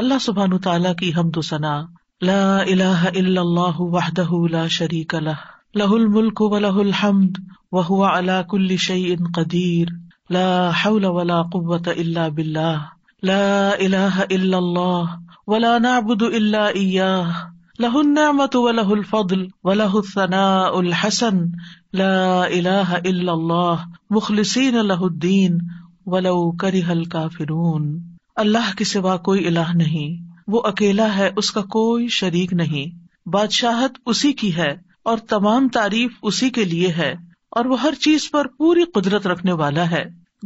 اللہ سبحان تعالیٰ کی حمد و ثنا لا الہ الا اللہ وحدہ لا شریک لہ لہ الملک و لہ الحمد وهو على كل شيء قدير لا حول ولا قوة إلا بالله لا إله إلا الله ولا نعبد إلا إياه له النعمة وله الفضل وله الثناء الحسن لا إله إلا الله مخلصين له الدين ولو كره الكافرون अल्लाह के सिवा कोई इलाह नहीं वो अकेला है उसका कोई शरीक नहीं बादशाहत उसी की है और तमाम तारीफ उसी के लिए है और वो हर चीज पर पूरी कुदरत रखने वाला है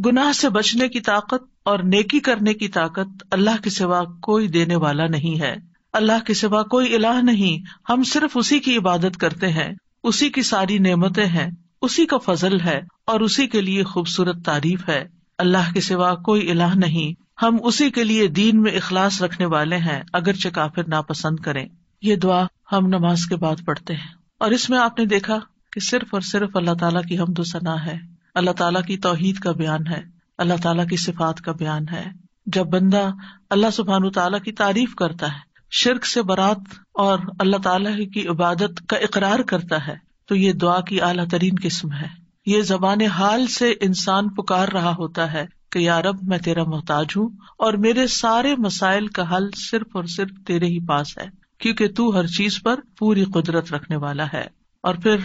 गुनाह से बचने की ताकत और नेकी करने की ताकत अल्लाह के सिवा कोई देने वाला नहीं है अल्लाह के सिवा कोई इलाह नहीं हम सिर्फ उसी की इबादत करते हैं उसी की सारी नेमतें हैं उसी का फजल है और उसी के लिए खूबसूरत तारीफ है अल्लाह के सिवा कोई इलाह नहीं हम उसी के लिए दीन में इखलास रखने वाले हैं अगरचे काफिर नापसंद करें ये दुआ हम नमाज के बाद पढ़ते हैं और इसमें आपने देखा की सिर्फ और सिर्फ अल्लाह तला की हमदो सना है अल्लाह तला की तोहिद का बयान है अल्लाह तला की सिफात का बयान है जब बंदा अल्लाह सुबहान तला की तारीफ करता है शिरक से बरात और अल्लाह ताला की इबादत का इकरार करता है तो ये दुआ की अला तरीन किस्म है ये जबान हाल से इंसान पुकार रहा होता है कि या रब मैं तेरा मोहताज हूँ और मेरे सारे मसाइल का हल सिर्फ और सिर्फ तेरे ही पास है क्योंकि तू हर चीज पर पूरी कुदरत रखने वाला है और फिर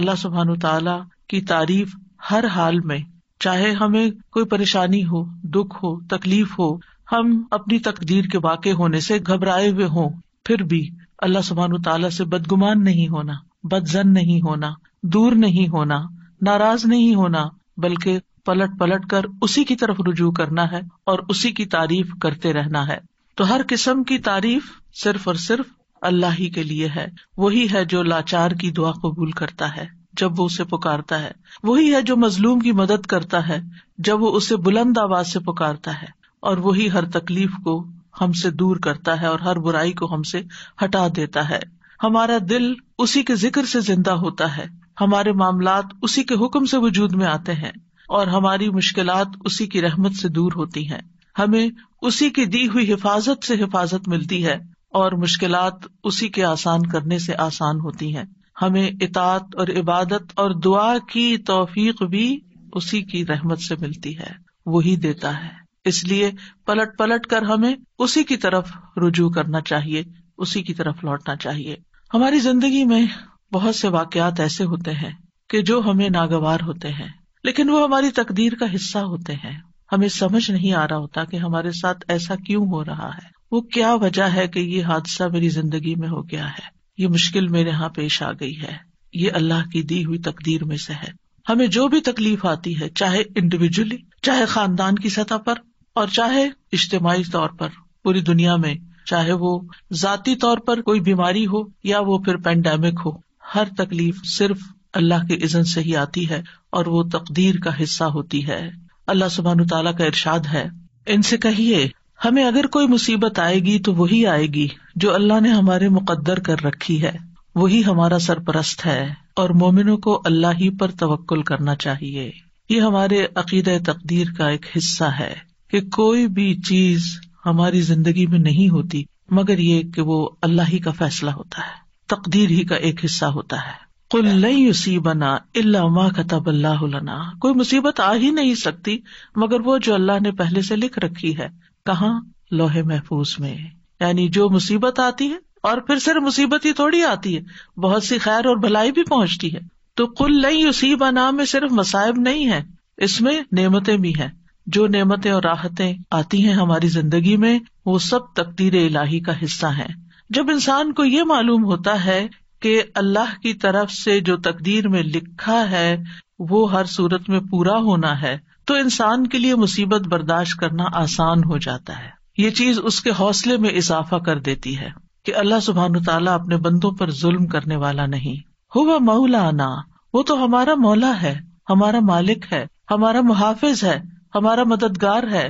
अल्लाह सुबहान तला की तारीफ हर हाल में चाहे हमें कोई परेशानी हो दुख हो तकलीफ हो हम अपनी तकदीर के वाक़ होने से घबराए हुए हों फिर भी अल्लाह सुबहान तला से बदगुमान नहीं होना बदजन नहीं होना दूर नहीं होना नाराज नहीं होना बल्कि पलट पलट कर उसी की तरफ रुजू करना है और उसी की तारीफ करते रहना है तो हर किस्म की तारीफ सिर्फ और सिर्फ अल्लाह ही के लिए है वही है जो लाचार की दुआ कबूल करता है जब वो उसे पुकारता है वही है जो मजलूम की मदद करता है जब वो उसे बुलंद आवाज से पुकारता है और वही हर तकलीफ को हमसे दूर करता है और हर बुराई को हमसे हटा देता है हमारा दिल उसी के जिक्र से जिंदा होता है हमारे मामला उसी के हुक्म से वजूद में आते हैं और हमारी मुश्किल उसी की रहमत से दूर होती है हमें उसी की दी हुई हिफाजत से हिफाजत मिलती है और मुश्किल उसी के आसान करने से आसान होती है हमें इतात और इबादत और दुआ की तोफीक भी उसी की रहमत से मिलती है वही देता है इसलिए पलट पलट कर हमें उसी की तरफ रुजू करना चाहिए उसी की तरफ लौटना चाहिए हमारी जिंदगी में बहुत से वाकयात ऐसे होते हैं कि जो हमें नागवार होते हैं लेकिन वो हमारी तकदीर का हिस्सा होते हैं हमें समझ नहीं आ रहा होता कि हमारे साथ ऐसा क्यों हो रहा है वो क्या वजह है कि ये हादसा मेरी जिंदगी में हो गया है ये मुश्किल मेरे यहाँ पेश आ गई है ये अल्लाह की दी हुई तकदीर में से है हमें जो भी तकलीफ आती है चाहे इंडिविजुअली चाहे खानदान की सतह पर और चाहे इज्तमाही तौर पर पूरी दुनिया में चाहे वो जाती तौर पर कोई बीमारी हो या वो फिर पेंडेमिक हो हर तकलीफ सिर्फ अल्लाह के इजन से ही आती है और वो तकदीर का हिस्सा होती है अल्लाह सुबहान तला का इर्शाद है इनसे कहिए हमें अगर कोई मुसीबत आएगी तो वही आएगी जो अल्लाह ने हमारे मुकदर कर रखी है वही हमारा सरपरस्त है और मोमिनों को अल्लाह ही पर तवक्ल करना चाहिए ये हमारे अकीद तकदीर का एक हिस्सा है कि कोई भी चीज हमारी जिंदगी में नहीं होती मगर ये की वो अल्लाह ही का फैसला होता है तकदीर ही का एक हिस्सा होता है कुल्लबना इल्ला कतब अल्लाह कोई मुसीबत आ ही नहीं सकती मगर वो जो अल्लाह ने पहले से लिख रखी है कहा लोहे महफूज में यानी जो मुसीबत आती है और फिर सिर्फ मुसीबत ही थोड़ी आती है बहुत सी खैर और भलाई भी पहुंचती है तो कुल लई उसीबना में सिर्फ मसायब नहीं है इसमें नेमतें भी हैं जो नेमतें और राहतें आती हैं हमारी जिंदगी में वो सब तकदीर इलाही का हिस्सा है जब इंसान को ये मालूम होता है कि अल्लाह की तरफ से जो तकदीर में लिखा है वो हर सूरत में पूरा होना है तो इंसान के लिए मुसीबत बर्दाश्त करना आसान हो जाता है ये चीज उसके हौसले में इजाफा कर देती है कि अल्लाह सुबहान तला अपने बंदों पर जुल्म करने वाला नहीं हो हुआ मौलाना वो तो हमारा मौला है हमारा मालिक है हमारा मुहाफिज है हमारा मददगार है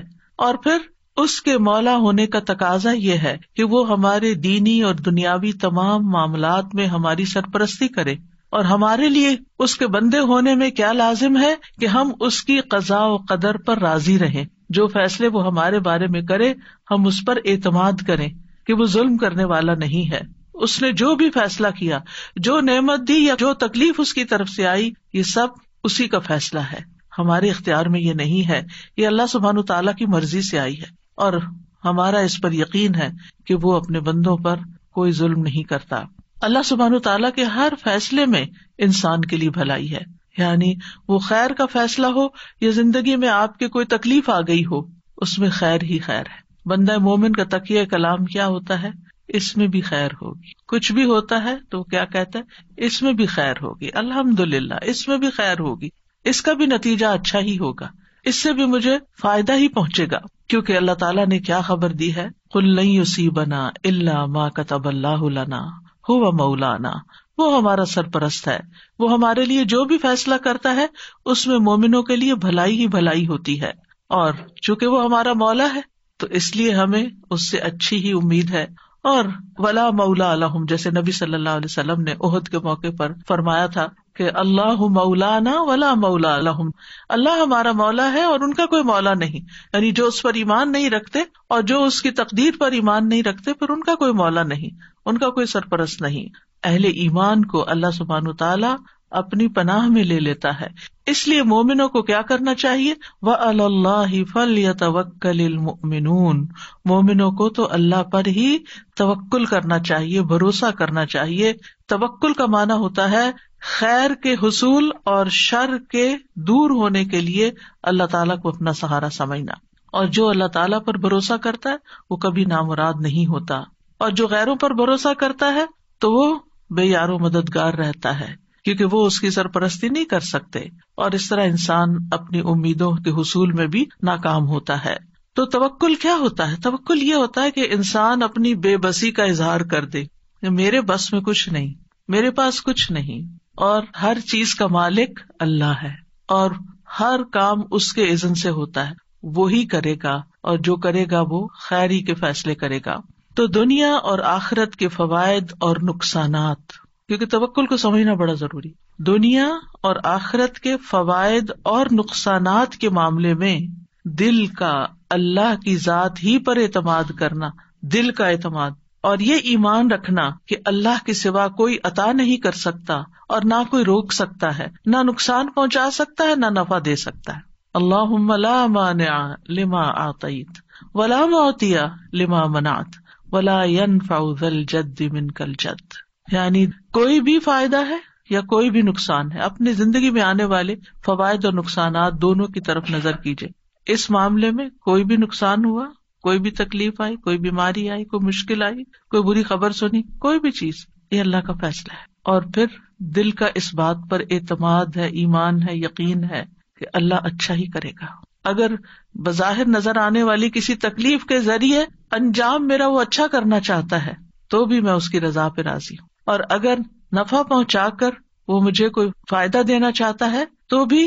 और फिर उसके मौला होने का तकाजा ये है कि वो हमारे दीनी और दुनियावी तमाम मामला में हमारी सरपरस्ती करे और हमारे लिए उसके बंदे होने में क्या लाजिम है कि हम उसकी कजा व कदर पर राजी रहे जो फैसले वो हमारे बारे में करे हम उस पर एतमाद करें कि वो जुल्म करने वाला नहीं है उसने जो भी फैसला किया जो नमत दी या जो तकलीफ उसकी तरफ से आई ये सब उसी का फैसला है हमारे इख्तियार में ये नहीं है ये अल्लाह सुबहान तला की मर्जी से आई है और हमारा इस पर यकीन है कि वो अपने बंदों पर कोई जुल्म नहीं करता अल्लाह सुबहान तला के हर फैसले में इंसान के लिए भलाई है यानी वो खैर का फैसला हो या जिंदगी में आपके कोई तकलीफ आ गई हो उसमें खैर ही खैर है बंदा मोमिन का तकिया कलाम क्या होता है इसमें भी खैर होगी कुछ भी होता है तो क्या कहता है इसमें भी खैर होगी अल्हम्दुलिल्लाह इसमें भी खैर होगी इसका भी नतीजा अच्छा ही होगा इससे भी मुझे फायदा ही पहुँचेगा क्योंकि अल्लाह ताला ने क्या खबर दी है कुल बना इल्ला मा कतबल्लाना हुआ मौलाना वो हमारा सरपरस्त है वो हमारे लिए जो भी फैसला करता है उसमें मोमिनों के लिए भलाई ही भलाई होती है और चूंकि वो हमारा मौला है तो इसलिए हमें उससे अच्छी ही उम्मीद है और वला मौला जैसे नबी सल्लल्लाहु अलैहि वसल्लम ने ओहद के मौके पर फरमाया था कि अल्लाह मौलाना वला मौला लहम अल्लाह हमारा मौला है और उनका कोई मौला नहीं यानी जो उस पर ईमान नहीं रखते और जो उसकी तकदीर पर ईमान नहीं रखते फिर उनका कोई मौला नहीं उनका कोई सरपरस्त नहीं अहले ईमान को अल्लाह सुबहान तला अपनी पनाह में ले लेता है इसलिए मोमिनों को क्या करना चाहिए वह अल्लाह फल या तवक्लमिन मोमिनों को तो अल्लाह पर ही तवक्ल करना चाहिए भरोसा करना चाहिए तवक्ल का माना होता है खैर के हसूल और शर के दूर होने के लिए अल्लाह तला को अपना सहारा समझना और जो अल्लाह तला पर भरोसा करता है वो कभी नामुराद नहीं होता और जो गैरों पर भरोसा करता है तो वो बेयारो मददगार रहता है क्योंकि वो उसकी सरपरस्ती नहीं कर सकते और इस तरह इंसान अपनी उम्मीदों के हसूल में भी नाकाम होता है तो तवक्ल क्या होता है तवक्ल ये होता है कि इंसान अपनी बेबसी का इजहार कर दे मेरे बस में कुछ नहीं मेरे पास कुछ नहीं और हर चीज का मालिक अल्लाह है और हर काम उसके इजन से होता है वो ही करेगा और जो करेगा वो खैरी के फैसले करेगा तो दुनिया और आखिरत के फवायद और नुकसान क्योंकि तवक्ल को समझना बड़ा जरूरी दुनिया और आखरत के फवायद और नुकसान के मामले में दिल का अल्लाह की जात ही पर एतमाद करना दिल का एतमाद और ये ईमान रखना कि अल्लाह के सिवा कोई अता नहीं कर सकता और ना कोई रोक सकता है ना नुकसान पहुंचा सकता है ना नफा दे सकता है अल्लाह लिमा आतईत वला मोतिया लिमा मनात वला यन फाउजल जद मिन कल जद यानी कोई भी फायदा है या कोई भी नुकसान है अपनी जिंदगी में आने वाले फवायद और नुकसान दोनों की तरफ नजर कीजिए इस मामले में कोई भी नुकसान हुआ कोई भी तकलीफ आई कोई बीमारी आई कोई मुश्किल आई कोई बुरी खबर सुनी कोई भी चीज ये अल्लाह का फैसला है और फिर दिल का इस बात पर एतमाद है ईमान है यकीन है कि अल्लाह अच्छा ही करेगा अगर बज़ाहिर नजर आने वाली किसी तकलीफ के जरिए अंजाम मेरा वो अच्छा करना चाहता है तो भी मैं उसकी रजा पर राजी हूँ और अगर नफा पहुँचा कर वो मुझे कोई फायदा देना चाहता है तो भी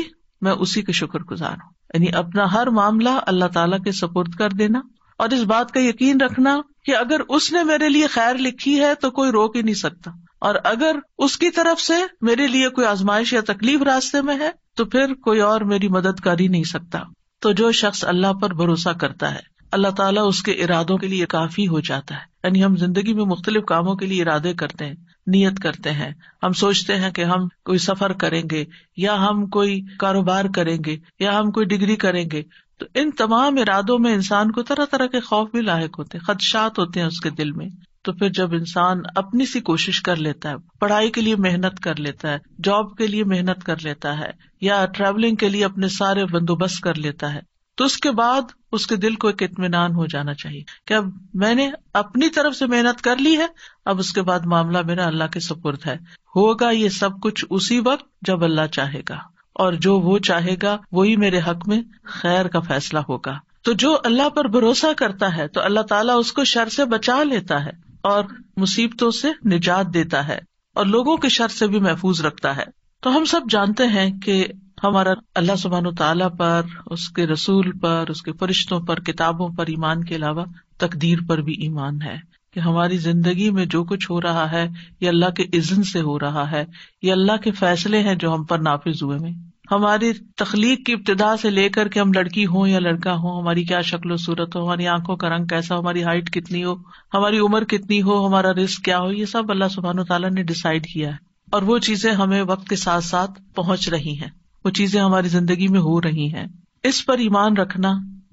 मैं उसी के शुक्र गुजार हूँ यानी अपना हर मामला अल्लाह ताला के सपोर्ट कर देना और इस बात का यकीन रखना कि अगर उसने मेरे लिए खैर लिखी है तो कोई रोक ही नहीं सकता और अगर उसकी तरफ से मेरे लिए कोई आजमाइश या तकलीफ रास्ते में है तो फिर कोई और मेरी मदद कर ही नहीं सकता तो जो शख्स अल्लाह पर भरोसा करता है अल्लाह ताला उसके इरादों के लिए काफी हो जाता है यानी हम जिंदगी में मुख्तलिफ कामों के लिए इरादे करते हैं नियत करते हैं हम सोचते हैं कि हम कोई सफर करेंगे या हम कोई कारोबार करेंगे या हम कोई डिग्री करेंगे तो इन तमाम इरादों में इंसान को तरह तरह के खौफ भी लाक होते हैं खदशात होते हैं उसके दिल में तो फिर जब इंसान अपनी सी कोशिश कर लेता है पढ़ाई के लिए मेहनत कर लेता है जॉब के लिए मेहनत कर लेता है या ट्रेवलिंग के लिए अपने सारे बंदोबस्त कर लेता है तो उसके बाद उसके दिल को एक इतमान हो जाना चाहिए कि अब मैंने अपनी तरफ से मेहनत कर ली है अब उसके बाद मामला मेरा अल्लाह के सपुर्द है होगा ये सब कुछ उसी वक्त जब अल्लाह चाहेगा और जो वो चाहेगा वही मेरे हक में खैर का फैसला होगा तो जो अल्लाह पर भरोसा करता है तो अल्लाह ताला उसको शर से बचा लेता है और मुसीबतों से निजात देता है और लोगों के शर से भी महफूज रखता है तो हम सब जानते हैं कि हमारा अल्लाह सुबहान तला पर उसके रसूल पर उसके फरिश्तों पर किताबों पर ईमान के अलावा तकदीर पर भी ईमान है कि हमारी जिंदगी में जो कुछ हो रहा है ये अल्लाह के इजन से हो रहा है ये अल्लाह के फैसले हैं जो हम पर नाफिज हुए में हमारी तख्लीक की इब्तदा से लेकर के हम लड़की हों या लड़का हो हमारी क्या शक्ल सूरत हो हमारी आंखों का रंग कैसा हो हमारी हाइट कितनी हो हमारी उम्र कितनी हो हमारा रिस्क क्या हो ये सब अल्लाह सुबहान तला ने डिसाइड किया है और वो चीजें हमें वक्त के साथ साथ पहुंच रही हैं वो चीजें हमारी जिंदगी में हो रही हैं इस पर ईमान रखना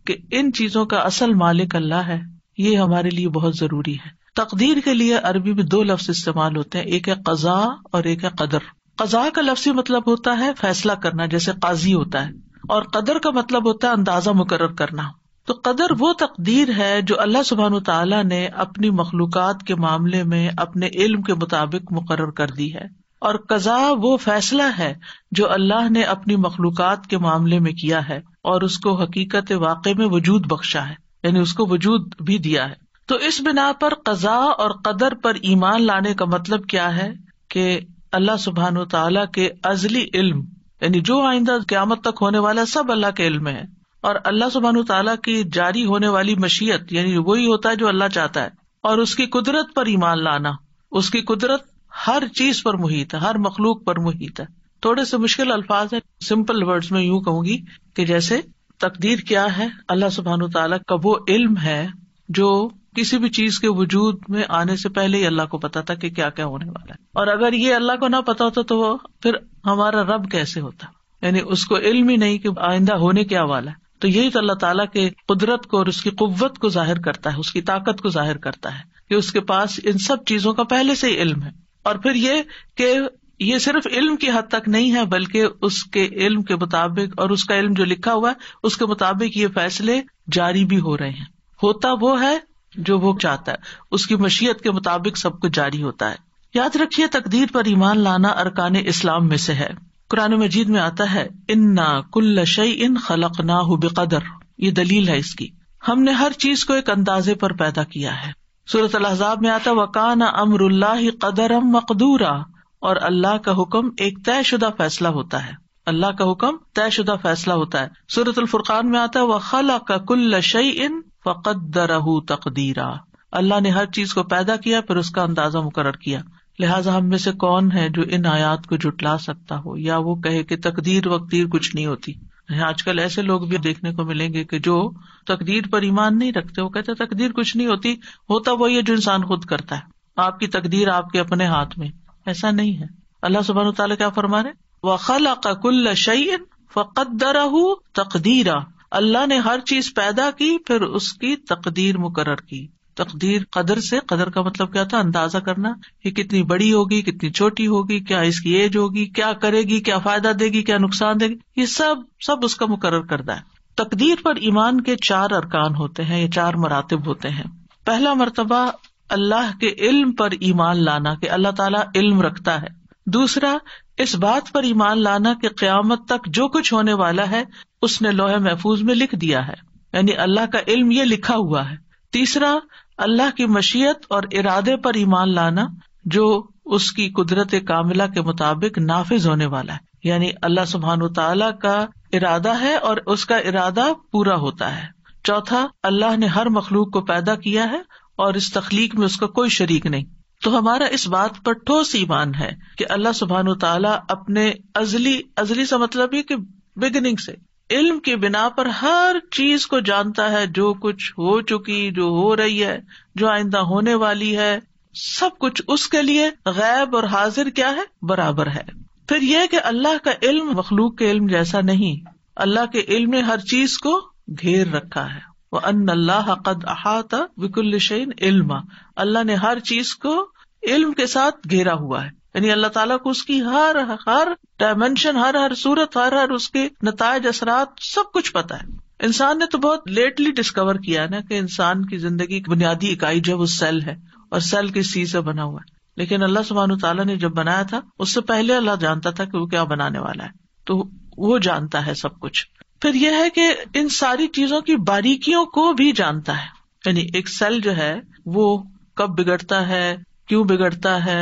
कि इन चीजों का असल मालिक अल्लाह है ये हमारे लिए बहुत जरूरी है तकदीर के लिए अरबी में दो लफ्ज इस्तेमाल होते हैं एक है कजा और एक है कदर कजा का लफ्सी मतलब होता है फैसला करना जैसे काजी होता है और कदर का मतलब होता है अंदाजा मुकर करना तो कदर वो तकदीर है जो अल्लाह सुबहान तला ने अपनी मखलूकत के मामले में अपने इल्म के मुताबिक मुकर कर दी है और कजा वो फैसला है जो अल्लाह ने अपनी मखलूक के मामले में किया है और उसको हकीकत वाक़े में वजूद बख्शा है यानी उसको वजूद भी दिया है तो इस बिना पर कजा और कदर पर ईमान लाने का मतलब क्या है कि अल्लाह सुबहान तला के अजली इल्म यानी जो आइंदा क्यामत तक होने वाला सब अल्लाह के इल्म है और अल्लाह सुबहान तला की जारी होने वाली मशीयत यानी वही होता है जो अल्लाह चाहता है और उसकी कुदरत पर ईमान लाना उसकी कुदरत हर चीज पर मुहित है हर मखलूक पर मुहित है थोड़े से मुश्किल अल्फाज है सिंपल वर्ड्स में यूं कहूंगी कि जैसे तकदीर क्या है अल्लाह सुबहान तला का वो इल्म है जो किसी भी चीज के वजूद में आने से पहले ही अल्लाह को पता था कि क्या क्या होने वाला है और अगर ये अल्लाह को ना पता होता तो वो फिर हमारा रब कैसे होता यानी उसको इल्म ही नहीं कि आइंदा होने क्या वाला है तो यही तो अल्लाह ताला के कुदरत को और उसकी कुव्वत को जाहिर करता है उसकी ताकत को जाहिर करता है कि उसके पास इन सब चीजों का पहले से ही इल्म है और फिर ये कि ये सिर्फ इल्म की हद तक नहीं है बल्कि उसके इल्म के मुताबिक और उसका इल्म जो लिखा हुआ है उसके मुताबिक ये फैसले जारी भी हो रहे हैं होता वो है जो वो चाहता है उसकी मशीयत के मुताबिक सब कुछ जारी होता है याद रखिये तकदीर पर ईमान लाना अरकान इस्लाम में से है कुरान मजीद में आता है इन इन्ना कुल्ल इन खलक ना बेकदर ये दलील है इसकी हमने हर चीज को एक अंदाजे पर पैदा किया है सूरत अलहजाब में आता वकान अमरुल्ला कदर कदरम मकदूरा और अल्लाह का हुक्म एक तय शुदा फैसला होता है अल्लाह का हुक्म तय तयशुदा फैसला होता है सूरत फुरकान में आता है वह खला का कुल्ल शई इन फकदरहू तकदीरा अल्लाह ने हर चीज को पैदा किया फिर उसका अंदाजा मुकर किया लिहाजा हम में से कौन है जो इन आयात को जुटला सकता हो या वो कहे कि तकदीर वकदीर कुछ नहीं होती आजकल ऐसे लोग भी देखने को मिलेंगे कि जो तकदीर पर ईमान नहीं रखते वो कहते तकदीर कुछ नहीं होती होता वही है जो इंसान खुद करता है आपकी तकदीर आपके अपने हाथ में ऐसा नहीं है अल्लाह सुबह तला क्या फरमा रहे व खल कुल्ल शईन फ़कदरा तकदीरा अल्लाह ने हर चीज पैदा की फिर उसकी तकदीर मुकर की तकदीर कदर से कदर का मतलब क्या था अंदाजा करना कि कितनी बड़ी होगी कितनी छोटी होगी क्या इसकी एज होगी क्या करेगी क्या फायदा देगी क्या नुकसान देगी ये सब सब उसका मुकर करता है तकदीर पर ईमान के चार अरकान होते हैं ये चार मरातब होते हैं पहला मरतबा अल्लाह के इल्म पर ईमान लाना कि अल्लाह ताला इल्म रखता है दूसरा इस बात पर ईमान लाना कि क्यामत तक जो कुछ होने वाला है उसने लोहे महफूज में लिख दिया है यानी अल्लाह का इल्म ये लिखा हुआ है तीसरा अल्लाह की मशीयत और इरादे पर ईमान लाना जो उसकी कुदरत कामिला के मुताबिक नाफिज होने वाला है यानी अल्लाह सुबहान तला का इरादा है और उसका इरादा पूरा होता है चौथा अल्लाह ने हर मखलूक को पैदा किया है और इस तखलीक में उसका कोई शरीक नहीं तो हमारा इस बात पर ठोस ईमान है कि अल्लाह सुबहान तला अपने अजली अजली से मतलब ये की बिगिनिंग से इल्म के बिना पर हर चीज को जानता है जो कुछ हो चुकी जो हो रही है जो आइंदा होने वाली है सब कुछ उसके लिए गैब और हाजिर क्या है बराबर है फिर यह कि अल्लाह का इल्म मखलूक के इल्म जैसा नहीं अल्लाह के इल्म ने हर चीज को घेर रखा है वह अन अल्लाह कद अहाता विकुल शैन इल्मा अल्लाह ने हर चीज को इल्म के साथ घेरा हुआ है यानी अल्लाह ताला को उसकी हर हर डायमेंशन हर हर सूरत हर हर उसके नतज असरात सब कुछ पता है इंसान ने तो बहुत लेटली डिस्कवर किया ना कि इंसान की जिंदगी की बुनियादी इकाई जो वो सेल है और सेल किस चीज से बना हुआ है लेकिन अल्लाह सुबहान तला ने जब बनाया था उससे पहले अल्लाह जानता था कि वो क्या बनाने वाला है तो वो जानता है सब कुछ फिर यह है कि इन सारी चीजों की बारीकियों को भी जानता है यानी एक सेल जो है वो कब बिगड़ता है क्यों बिगड़ता है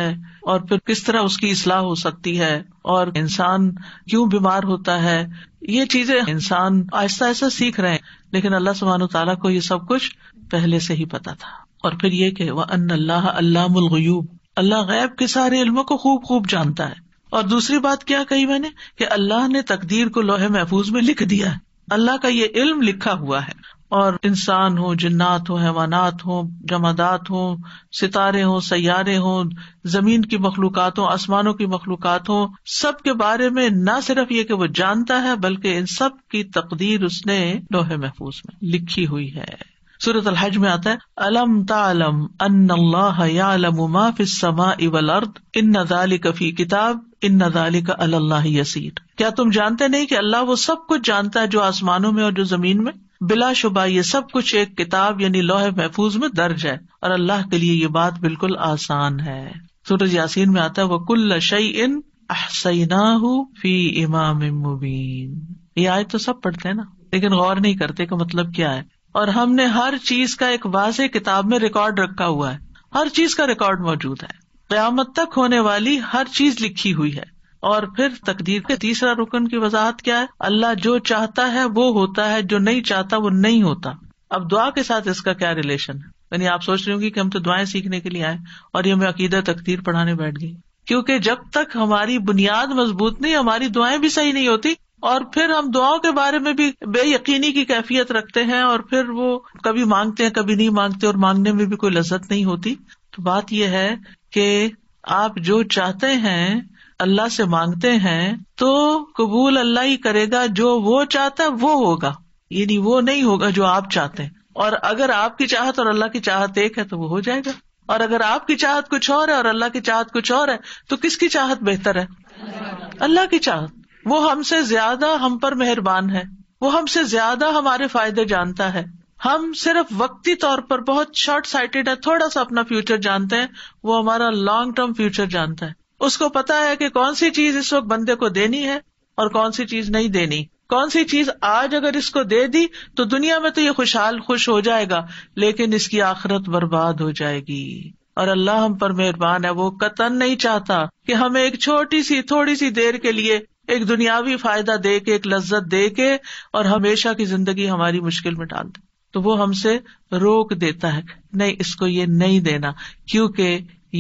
और फिर किस तरह उसकी इसलाह हो सकती है और इंसान क्यों बीमार होता है ये चीजें इंसान आहिस्ता आहिस्ता सीख रहे हैं लेकिन अल्लाह सुबहान तला को ये सब कुछ पहले से ही पता था और फिर ये कि वह अन अल्लाह अल्लाह अल्लाह गैब के सारे इल्मों को खूब खूब जानता है और दूसरी बात क्या कही मैंने की अल्लाह ने तकदीर को लोहे महफूज में लिख दिया है अल्लाह का ये इल्म लिखा हुआ है और इंसान हो जिन्नात हो हैवानात हो जमादात हो सितारे हो सारे हो जमीन की मखलूक हो आसमानों की मखलूक हो सब के बारे में न सिर्फ ये की वो जानता है बल्कि इन सब की तकदीर उसने लोहे महफूज में लिखी हुई है सूरत अलहज में आता है अलम तालम अन्फी किताब इन नजाली का अल्लाह यसीर क्या तुम जानते नहीं की अल्लाह वो सब कुछ जानता है जो आसमानों में और जो जमीन में बिला शुबा ये सब कुछ एक किताब यानी लोहे महफूज में दर्ज है और अल्लाह के लिए ये बात बिल्कुल आसान है सूरज यासीन में आता है वो कुल शई इन अहसैना फी इमाम मुबीन ये आय तो सब पढ़ते है ना लेकिन गौर नहीं करते का मतलब क्या है और हमने हर चीज का एक वाज किताब में रिकॉर्ड रखा हुआ है हर चीज का रिकॉर्ड मौजूद है क्यामत तक होने वाली हर चीज लिखी हुई है और फिर तकदीर के तीसरा रुकन की वजाहत क्या है अल्लाह जो चाहता है वो होता है जो नहीं चाहता वो नहीं होता अब दुआ के साथ इसका क्या रिलेशन है यानी आप सोच रही होंगी कि हम तो दुआएं सीखने के लिए आए और ये हमें अकीदा तकदीर पढ़ाने बैठ गई क्योंकि जब तक हमारी बुनियाद मजबूत नहीं हमारी दुआएं भी सही नहीं होती और फिर हम दुआओं के बारे में भी बे बेयकीनी की कैफियत रखते हैं और फिर वो कभी मांगते हैं कभी नहीं मांगते और मांगने में भी कोई लज्जत नहीं होती तो बात यह है कि आप जो चाहते हैं अल्लाह से मांगते हैं तो कबूल अल्लाह ही करेगा जो वो चाहता है वो होगा यानी वो नहीं होगा जो आप चाहते हैं और अगर आपकी चाहत और अल्लाह की चाहत एक है तो वो हो जाएगा और अगर आपकी चाहत कुछ और है और अल्लाह की चाहत कुछ और है तो किसकी चाहत बेहतर है अल्लाह की चाहत वो हमसे ज्यादा हम पर मेहरबान है वो हमसे ज्यादा हमारे फायदे जानता है हम सिर्फ वक्ती तौर पर बहुत शॉर्ट साइटेड है थोड़ा सा अपना फ्यूचर जानते हैं वो हमारा लॉन्ग टर्म फ्यूचर जानता है उसको पता है कि कौन सी चीज इस वक्त बंदे को देनी है और कौन सी चीज नहीं देनी कौन सी चीज आज अगर इसको दे दी तो दुनिया में तो ये खुशहाल खुश हो जाएगा लेकिन इसकी आखिरत बर्बाद हो जाएगी और अल्लाह हम पर मेहरबान है वो कतन नहीं चाहता कि हमें एक छोटी सी थोड़ी सी देर के लिए एक दुनियावी फायदा दे के एक लज्जत दे के और हमेशा की जिंदगी हमारी मुश्किल में डाल दे तो वो हमसे रोक देता है नहीं इसको ये नहीं देना क्योंकि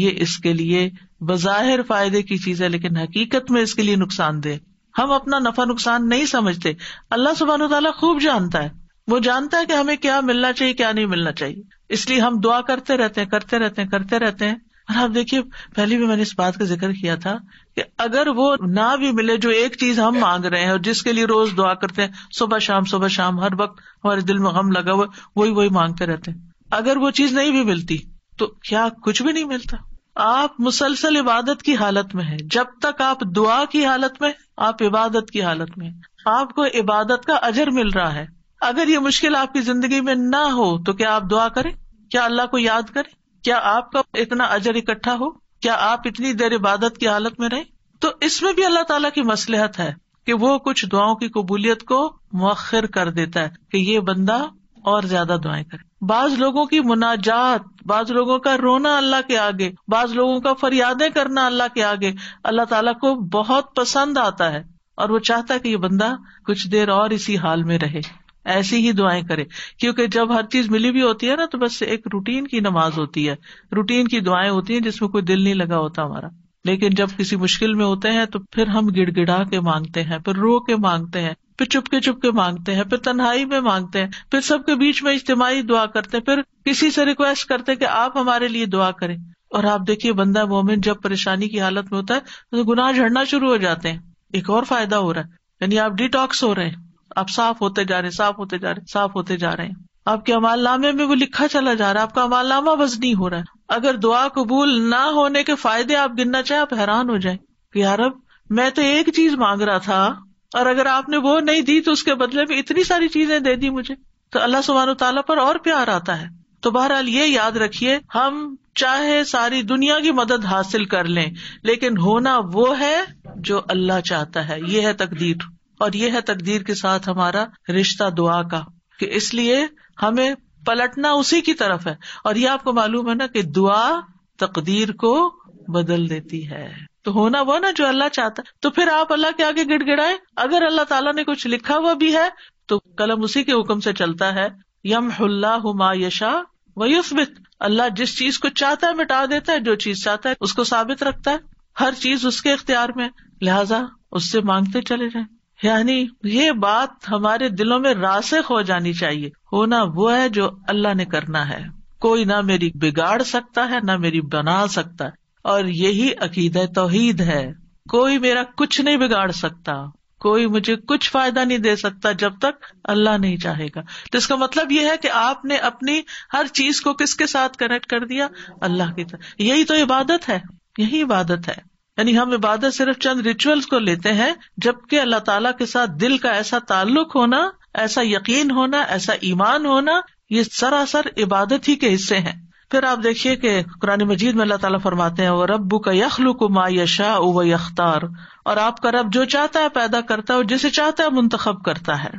ये इसके लिए बजाहिर फायदे की चीज है लेकिन हकीकत में इसके लिए नुकसान दे हम अपना नफा नुकसान नहीं समझते अल्लाह सुबहान तला खूब जानता है वो जानता है कि हमें क्या मिलना चाहिए क्या नहीं मिलना चाहिए इसलिए हम दुआ करते रहते हैं करते रहते हैं करते रहते हैं और आप देखिए पहले भी मैंने इस बात का जिक्र किया था कि अगर वो ना भी मिले जो एक चीज हम मांग रहे हैं और जिसके लिए रोज दुआ करते हैं सुबह शाम सुबह शाम हर वक्त हमारे दिल में गम लगा हुआ वही वही मांगते रहते हैं अगर वो चीज नहीं भी मिलती तो क्या कुछ भी नहीं मिलता आप मुसलसल इबादत की हालत में है जब तक आप दुआ की हालत में आप इबादत की हालत में आपको इबादत का अजर मिल रहा है अगर ये मुश्किल आपकी जिंदगी में ना हो तो क्या आप दुआ करें क्या अल्लाह को याद करें क्या आपका इतना अजर इकट्ठा हो क्या आप इतनी देर इबादत की हालत में रहे तो इसमें भी अल्लाह ताला की मसलहत है कि वो कुछ दुआओं की कबूलियत को मौखर कर देता है कि ये बंदा और ज्यादा दुआएं करे बाज लोगों की मुनाजात बाज लोगों का रोना अल्लाह के आगे बाज लोगों का फरियादें करना अल्लाह के आगे अल्लाह तला को बहुत पसंद आता है और वो चाहता है कि ये बंदा कुछ देर और इसी हाल में रहे ऐसी ही दुआएं करें क्योंकि जब हर चीज मिली भी होती है ना तो बस एक रूटीन की नमाज होती है रूटीन की दुआएं होती है जिसमें कोई दिल नहीं लगा होता हमारा लेकिन जब किसी मुश्किल में होते हैं तो फिर हम गिड़गिड़ा के मांगते हैं फिर रो के मांगते हैं फिर चुपके चुपके मांगते हैं फिर तन्हाई में मांगते हैं फिर सबके बीच में इज्तमाही दुआ करते हैं फिर किसी से रिक्वेस्ट करते हैं कि आप हमारे लिए दुआ करें और आप देखिए बंदा मोमिन जब परेशानी की हालत में होता है तो गुनाह झड़ना शुरू हो जाते हैं एक और फायदा हो रहा है यानी आप डिटॉक्स हो रहे हैं आप साफ होते जा रहे साफ होते जा रहे साफ होते जा रहे हैं आपके अमाल नामे में वो लिखा चला जा रहा है आपका अमाल नामा वजनी हो रहा है अगर दुआ कबूल ना होने के फायदे आप गिनना चाहे आप हैरान हो जाए कि यारब मैं तो एक चीज मांग रहा था और अगर आपने वो नहीं दी तो उसके बदले में इतनी सारी चीजें दे दी मुझे तो अल्लाह सुबहान तला पर और प्यार आता है तो बहरहाल ये याद रखिए हम चाहे सारी दुनिया की मदद हासिल कर लें लेकिन होना वो है जो अल्लाह चाहता है ये है तकदीर और ये है तकदीर के साथ हमारा रिश्ता दुआ का कि इसलिए हमें पलटना उसी की तरफ है और ये आपको मालूम है ना कि दुआ तकदीर को बदल देती है तो होना वो ना जो अल्लाह चाहता है तो फिर आप अल्लाह के आगे गिड़गिड़ाए अगर अल्लाह ताला ने कुछ लिखा हुआ भी है तो कलम उसी के हुक्म से चलता है यम हुमा यशा वयुस्बित अल्लाह जिस चीज को चाहता है मिटा देता है जो चीज चाहता है उसको साबित रखता है हर चीज उसके इख्तियार में लिहाजा उससे मांगते चले जाए यानी ये बात हमारे दिलों में रासे हो जानी चाहिए होना वो है जो अल्लाह ने करना है कोई ना मेरी बिगाड़ सकता है ना मेरी बना सकता है और यही अकीद तोहीद है कोई मेरा कुछ नहीं बिगाड़ सकता कोई मुझे कुछ फायदा नहीं दे सकता जब तक अल्लाह नहीं चाहेगा तो इसका मतलब यह है कि आपने अपनी हर चीज को किसके साथ कनेक्ट कर दिया अल्लाह की साथ यही तो इबादत है यही इबादत है यानी हम इबादत सिर्फ चंद रिचुअल्स को लेते हैं जबकि अल्लाह ताला के साथ दिल का ऐसा ताल्लुक होना ऐसा यकीन होना ऐसा ईमान होना ये सरासर इबादत ही के हिस्से हैं फिर आप देखिए कि कुरान मजीद में अल्लाह ताला फरमाते हैं और रब्बू का यखलू कुमा यशा व यख्तार और आपका रब जो चाहता है पैदा करता है और जिसे चाहता है मुंतखब करता है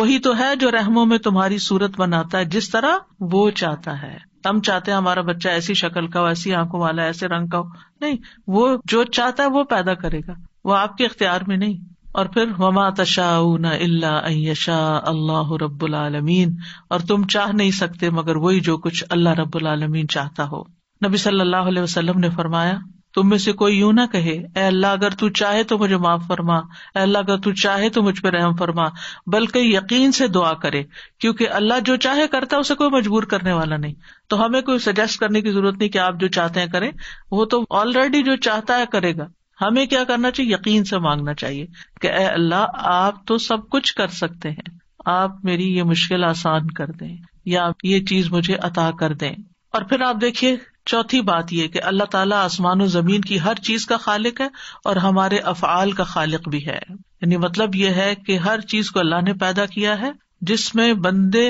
वही तो है जो रहमों में तुम्हारी सूरत बनाता है जिस तरह वो चाहता है हम चाहते हैं हमारा बच्चा ऐसी शक्ल का हो ऐसी आंखों वाला ऐसे रंग का हो नहीं वो जो चाहता है वो पैदा करेगा वो आपके अख्तियार में नहीं और फिर वमा तशाउन अल्लाशा अल्लाह रबालमीन और तुम चाह नहीं सकते मगर वही जो कुछ अल्लाह रबालमीन चाहता हो नबी सल्लल्लाहु अलैहि वसल्लम ने फरमाया तुम में से कोई यूं ना कहे ए अल्लाह अगर तू चाहे तो मुझे माफ फरमा ए अल्लाह अगर तू चाहे तो मुझ पर रहम फरमा बल्कि यकीन से दुआ करे क्योंकि अल्लाह जो चाहे करता है उसे कोई मजबूर करने वाला नहीं तो हमें कोई सजेस्ट करने की जरूरत नहीं कि आप जो चाहते हैं करें वो तो ऑलरेडी जो चाहता है करेगा हमें क्या करना चाहिए यकीन से मांगना चाहिए कि ए अल्लाह आप तो सब कुछ कर सकते हैं आप मेरी ये मुश्किल आसान कर दें या ये चीज मुझे अता कर दें और फिर आप देखिए चौथी बात यह कि अल्लाह ताला आसमान और जमीन की हर चीज का खालिक है और हमारे अफआल का खालिक भी है यानी मतलब यह है कि हर चीज को अल्लाह ने पैदा किया है जिसमें बंदे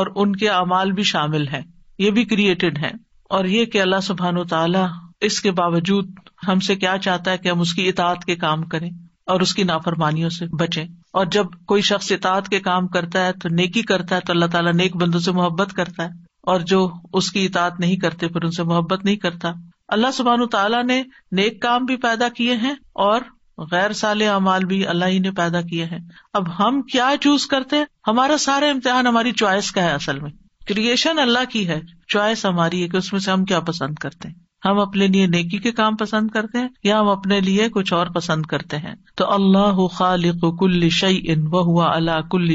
और उनके अमाल भी शामिल हैं ये भी क्रिएटेड हैं और ये कि अल्लाह सुबहान तला इसके बावजूद हमसे क्या चाहता है कि हम उसकी इतात के काम करें और उसकी नाफरमानियों से बचें और जब कोई शख्स इतात के काम करता है तो नेकी करता है तो अल्लाह ताला नेक बंदों से मोहब्बत करता है और जो उसकी इतात नहीं करते फिर उनसे मोहब्बत नहीं करता अल्लाह सुबहान तला ने नेक काम भी पैदा किए हैं और गैर साल अमाल भी अल्लाह ही ने पैदा किए हैं अब हम क्या चूज करते हैं हमारा सारा इम्तिहान हमारी चॉइस का है असल में क्रिएशन अल्लाह की है चॉइस हमारी है कि उसमें से हम क्या पसंद करते हैं हम अपने लिए नेकी के काम पसंद करते हैं या हम अपने लिए कुछ और पसंद करते हैं तो अल्लाह खालिक कुल्ल शई इन वह हुआ अला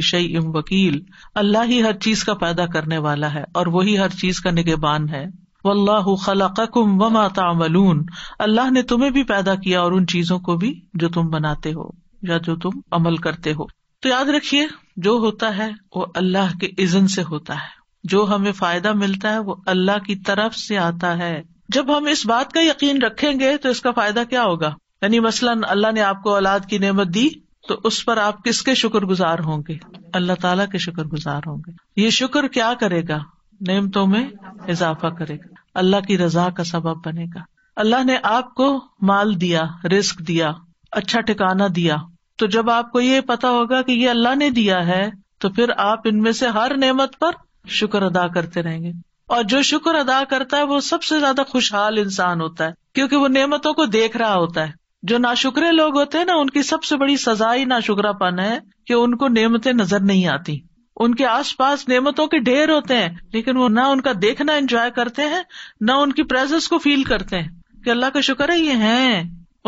शई इम वकील अल्लाह ही हर चीज का पैदा करने वाला है और वही हर चीज का निगेबान है वल्लाह खलाकुम व मातामलून अल्लाह ने तुम्हे भी पैदा किया और उन चीजों को भी जो तुम बनाते हो या जो तुम अमल करते हो तो याद रखिये जो होता है वो अल्लाह के इजन से होता है जो हमें फायदा मिलता है वो अल्लाह की तरफ से आता है जब हम इस बात का यकीन रखेंगे तो इसका फायदा क्या होगा यानी मसलन अल्लाह ने आपको औलाद की नेमत दी तो उस पर आप किसके शुक्र गुजार होंगे अल्लाह ताला के शुक्र गुजार होंगे ये शुक्र क्या करेगा नेमतों में इजाफा करेगा अल्लाह की रजा का सबब बनेगा अल्लाह ने आपको माल दिया रिस्क दिया अच्छा ठिकाना दिया तो जब आपको ये पता होगा कि ये अल्लाह ने दिया है तो फिर आप इनमें से हर नेमत पर शुक्र अदा करते रहेंगे और जो शुक्र अदा करता है वो सबसे ज्यादा खुशहाल इंसान होता है क्योंकि वो नेमतों को देख रहा होता है जो नाशुक्रे लोग होते हैं ना उनकी सबसे बड़ी सजा ही नाशुक्रापन है कि उनको नेमतें नजर नहीं आती उनके आसपास नेमतों के ढेर होते हैं लेकिन वो ना उनका देखना एंजॉय करते हैं ना उनकी प्रेजेंस को फील करते हैं कि अल्लाह का शुक्र है ये है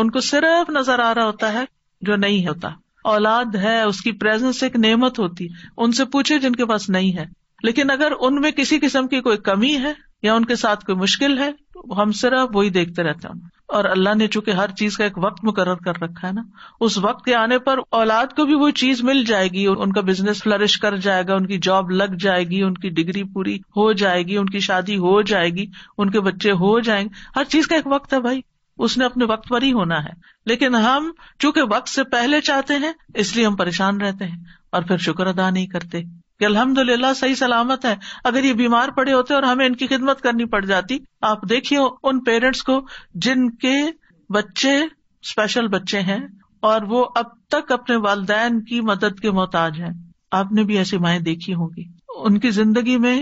उनको सिर्फ नजर आ रहा होता है जो नहीं होता औलाद है उसकी प्रेजेंस एक नेमत होती उनसे पूछे जिनके पास नहीं है लेकिन अगर उनमें किसी किस्म की कोई कमी है या उनके साथ कोई मुश्किल है तो हम सिर्फ वही देखते रहते हैं और अल्लाह ने चूंकि हर चीज का एक वक्त मुकर कर रखा है ना उस वक्त के आने पर औलाद को भी वो चीज मिल जाएगी उनका बिजनेस फ्लरिश कर जाएगा उनकी जॉब लग जाएगी उनकी डिग्री पूरी हो जाएगी उनकी शादी हो जाएगी उनके बच्चे हो जाएंगे हर चीज का एक वक्त है भाई उसने अपने वक्त पर ही होना है लेकिन हम चूंकि वक्त से पहले चाहते हैं इसलिए हम परेशान रहते हैं और फिर शुक्र अदा नहीं करते कि अल्हम्दुलिल्लाह सही सलामत है अगर ये बीमार पड़े होते और हमें इनकी खिदमत करनी पड़ जाती आप देखिए उन पेरेंट्स को जिनके बच्चे स्पेशल बच्चे हैं और वो अब तक अपने वालदेन की मदद के मोहताज हैं आपने भी ऐसी माए देखी होंगी उनकी जिंदगी में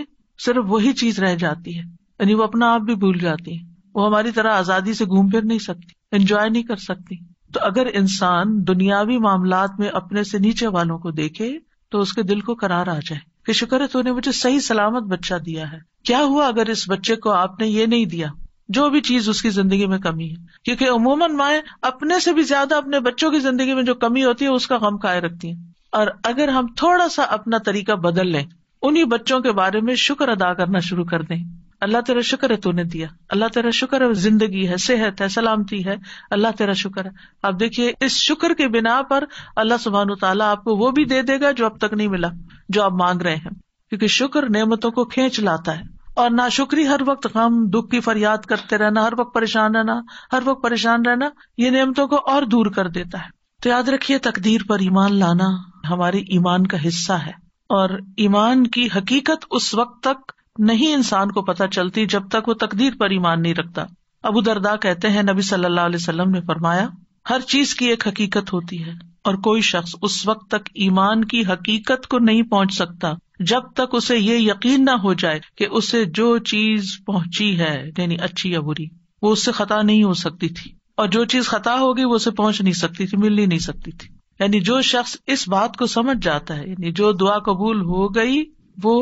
सिर्फ वही चीज रह जाती है यानी वो अपना आप भी भूल जाती है वो हमारी तरह आजादी से घूम फिर नहीं सकती एंजॉय नहीं कर सकती तो अगर इंसान दुनियावी मामला में अपने से नीचे वालों को देखे तो उसके दिल को करार आ जाए कि शुक्र है तूने मुझे सही सलामत बच्चा दिया है क्या हुआ अगर इस बच्चे को आपने ये नहीं दिया जो भी चीज उसकी जिंदगी में कमी है क्योंकि अमूमन माए अपने से भी ज्यादा अपने बच्चों की जिंदगी में जो कमी होती है उसका गम काय रखती है और अगर हम थोड़ा सा अपना तरीका बदल लें उन्हीं बच्चों के बारे में शुक्र अदा करना शुरू कर दें अल्लाह तेरा शुक्र है तूने दिया अल्लाह तेरा शुक्र है जिंदगी है सेहत है सलामती है अल्लाह तेरा शुक्र है आप देखिए इस शुक्र के बिना पर अल्लाह सुबहान तला आपको वो भी दे देगा जो अब तक नहीं मिला जो आप मांग रहे हैं क्योंकि शुक्र नेमतों को खेच लाता है और ना नाशुक्री हर वक्त गम दुख की फरियाद करते रहना हर वक्त परेशान रहना हर वक्त परेशान रहना ये नियमतों को और दूर कर देता है तो याद रखिये तकदीर पर ईमान लाना हमारे ईमान का हिस्सा है और ईमान की हकीकत उस वक्त तक नहीं इंसान को पता चलती जब तक वो तकदीर पर ईमान नहीं रखता अबू दरदा कहते हैं नबी सल्लल्लाहु अलैहि वसल्लम ने फरमाया हर चीज की एक हकीकत होती है और कोई शख्स उस वक्त तक ईमान की हकीकत को नहीं पहुंच सकता जब तक उसे ये यकीन न हो जाए कि उसे जो चीज पहुंची है यानी अच्छी या बुरी वो उससे खता नहीं हो सकती थी और जो चीज खता होगी वो उसे पहुंच नहीं सकती थी मिल नहीं सकती थी यानी जो शख्स इस बात को समझ जाता है यानी जो दुआ कबूल हो गई वो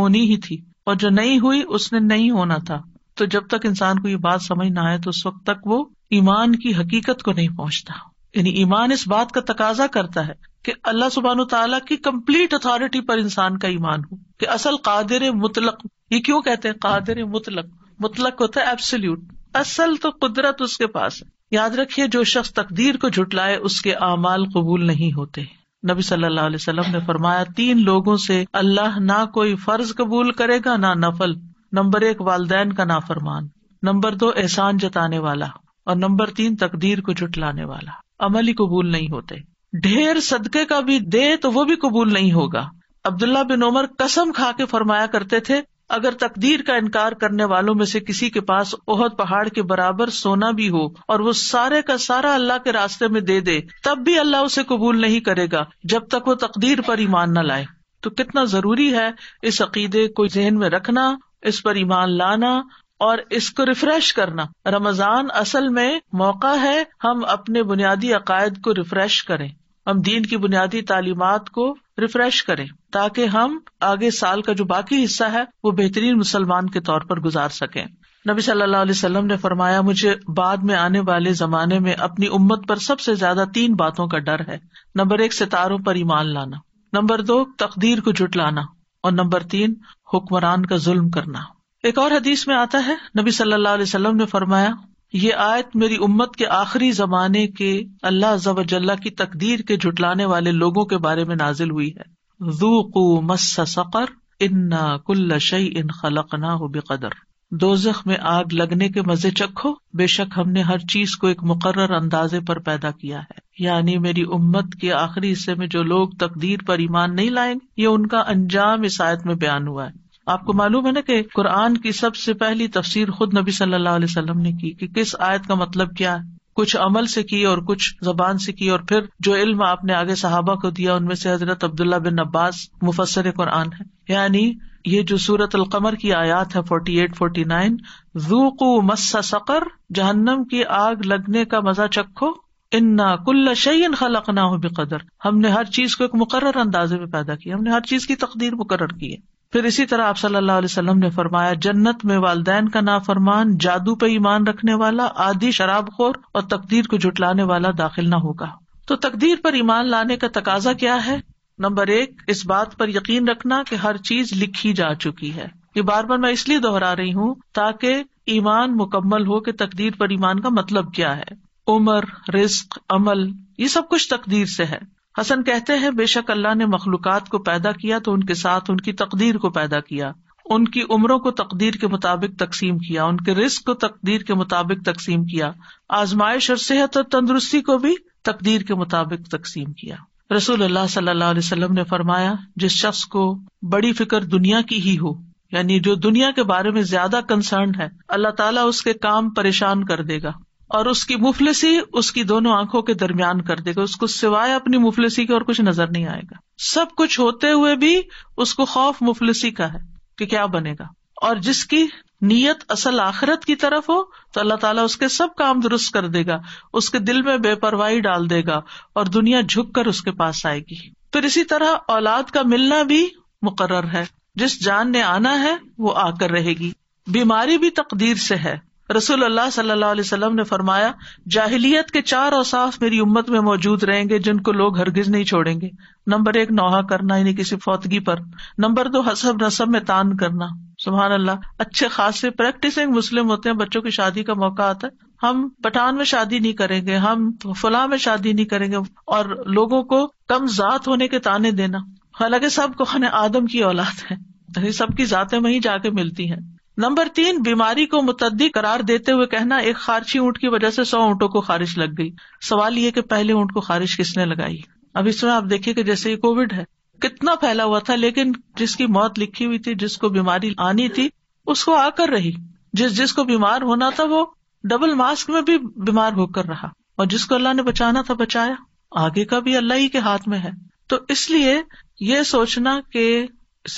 होनी ही थी और जो नहीं हुई उसने नहीं होना था तो जब तक इंसान को ये बात समझ ना आए तो उस वक्त तक वो ईमान की हकीकत को नहीं पहुंचता यानी ईमान इस बात का तकाजा करता है कि अल्लाह सुबहान तला की कम्प्लीट अथॉरिटी पर इंसान का ईमान हो कि असल कादिर मुतलक ये क्यों कहते हैं कादिर मुतलक मुतलक होता है एब्सोल्यूट असल तो कुदरत उसके पास है याद रखिये जो शख्स तकदीर को झुटलाए उसके अमाल कबूल नहीं होते नबी सल्लल्लाहु अलैहि वसल्लम ने फरमाया तीन लोगों से अल्लाह ना कोई फर्ज कबूल करेगा ना नफल नंबर एक वालदेन का नाफरमान नंबर दो एहसान जताने वाला और नंबर तीन तकदीर को जुटलाने वाला अमली कबूल नहीं होते ढेर सदके का भी दे तो वो भी कबूल नहीं होगा अब्दुल्ला बिन उमर कसम खा के फरमाया करते थे अगर तकदीर का इनकार करने वालों में से किसी के पास ओहद पहाड़ के बराबर सोना भी हो और वो सारे का सारा अल्लाह के रास्ते में दे दे तब भी अल्लाह उसे कबूल नहीं करेगा जब तक वो तकदीर पर ईमान न लाए तो कितना जरूरी है इस अकीदे को जहन में रखना इस पर ईमान लाना और इसको रिफ्रेश करना रमजान असल में मौका है हम अपने बुनियादी अकायद को रिफ्रेश करें हम दीन की बुनियादी तालीमत को रिफ्रेश करें ताकि हम आगे साल का जो बाकी हिस्सा है वो बेहतरीन मुसलमान के तौर पर गुजार सके नबी सल्लल्लाहु अलैहि वसल्लम ने फरमाया मुझे बाद में आने वाले जमाने में अपनी उम्मत पर सबसे ज्यादा तीन बातों का डर है नंबर एक सितारों पर ईमान लाना नंबर दो तकदीर को जुट लाना और नंबर तीन हुक्मरान का जुल्म करना एक और हदीस में आता है नबी सल्लल्लाहु अलैहि वसल्लम ने फरमाया ये आयत मेरी उम्मत के आखिरी जमाने के अल्लाह जबजल्ला की तकदीर के झुटलाने वाले लोगों के बारे में नाजिल हुई है जूकू मस सकर इन्ना कुल्ल शई इन खलकना हो बेकदर दोजख में आग लगने के मजे चखो बेशक हमने हर चीज को एक मुकर्र अंदाजे पर पैदा किया है यानी मेरी उम्मत के आखिरी हिस्से में जो लोग तकदीर पर ईमान नहीं लाएंगे ये उनका अंजाम इस आयत में बयान हुआ है आपको मालूम है ना कि कुरान की सबसे पहली तफसीर खुद नबी सल्लल्लाहु अलैहि वसल्लम ने की कि किस आयत का मतलब क्या है कुछ अमल से की और कुछ जबान से की और फिर जो इल्म आपने आगे सहाबा को दिया उनमें से हजरत अब्दुल्ला बिन अब्बास मुफसर कुरान है यानी ये जो सूरत अलकमर की आयात है फोर्टी एट फोर्टी नाइन जूकू मस्सा सकर जहन्नम की आग लगने का मजा चखो इन्ना कुल्ल शयन खलक ना हो बेकदर हमने हर चीज को एक मुकर्र अंदाजे में पैदा किया हमने हर चीज की तकदीर मुकर्र की है फिर इसी तरह आप सल्लल्लाहु अलैहि वसल्लम ने फरमाया जन्नत में वालदेन का ना फरमान जादू पे ईमान रखने वाला आदि शराब खोर और तकदीर को जुटलाने वाला दाखिल ना होगा तो तकदीर पर ईमान लाने का तकाजा क्या है नंबर एक इस बात पर यकीन रखना कि हर चीज लिखी जा चुकी है ये बार बार मैं इसलिए दोहरा रही हूँ ताकि ईमान मुकम्मल हो कि तकदीर पर ईमान का मतलब क्या है उम्र रिस्क अमल ये सब कुछ तकदीर से है हसन कहते हैं बेशक अल्लाह ने मखलूकत को पैदा किया तो उनके साथ उनकी तकदीर को पैदा किया उनकी उम्रों को तकदीर के मुताबिक तकसीम किया उनके रिस्क को तकदीर के मुताबिक तकसीम किया आजमाइश और सेहत और तंदरुस्ती को भी तकदीर के मुताबिक तकसीम किया रसूल अल्लाह सल्लल्लाहु अलैहि वसल्लम ने फरमाया जिस शख्स को बड़ी फिक्र दुनिया की ही हो यानी जो दुनिया के बारे में ज्यादा कंसर्न है अल्लाह ताला उसके काम परेशान कर देगा और उसकी मुफलसी उसकी दोनों आंखों के दरमियान कर देगा उसको सिवाय अपनी मुफलसी के और कुछ नजर नहीं आएगा सब कुछ होते हुए भी उसको खौफ मुफलसी का है कि क्या बनेगा और जिसकी नीयत असल आखरत की तरफ हो तो अल्लाह ताला उसके सब काम दुरुस्त कर देगा उसके दिल में बेपरवाही डाल देगा और दुनिया झुक कर उसके पास आएगी फिर इसी तरह औलाद का मिलना भी मुकर्र है जिस जान ने आना है वो आकर रहेगी बीमारी भी तकदीर से है रसूल सल्लाम ने फरमाया जाहिलियत के चार औसाफ मेरी उम्मत में मौजूद रहेंगे जिनको लोग हरगिज नहीं छोड़ेंगे नंबर एक नौहा करना यानी किसी फौतगी पर नंबर दो हसब नसब में तान करना सुबहान अल्लाह अच्छे खासे प्रैक्टिसिंग मुस्लिम होते हैं बच्चों की शादी का मौका आता है हम पठान में शादी नहीं करेंगे हम फुला में शादी नहीं करेंगे और लोगों को कम जात होने के ताने देना हालांकि सब कौन आदम की औलाद है तो सबकी जातें वहीं जाके मिलती है नंबर तीन बीमारी को मुतदी करार देते हुए कहना एक खारशी ऊँट की वजह से सौ ऊंटों को खारिश लग गई सवाल ये कि पहले ऊँट को खारिश किसने लगाई अब इसमें आप देखिए जैसे ये कोविड है कितना फैला हुआ था लेकिन जिसकी मौत लिखी हुई थी जिसको बीमारी आनी थी उसको आकर रही जिस जिसको बीमार होना था वो डबल मास्क में भी बीमार होकर रहा और जिसको अल्लाह ने बचाना था बचाया आगे का भी अल्लाह ही के हाथ में है तो इसलिए ये सोचना कि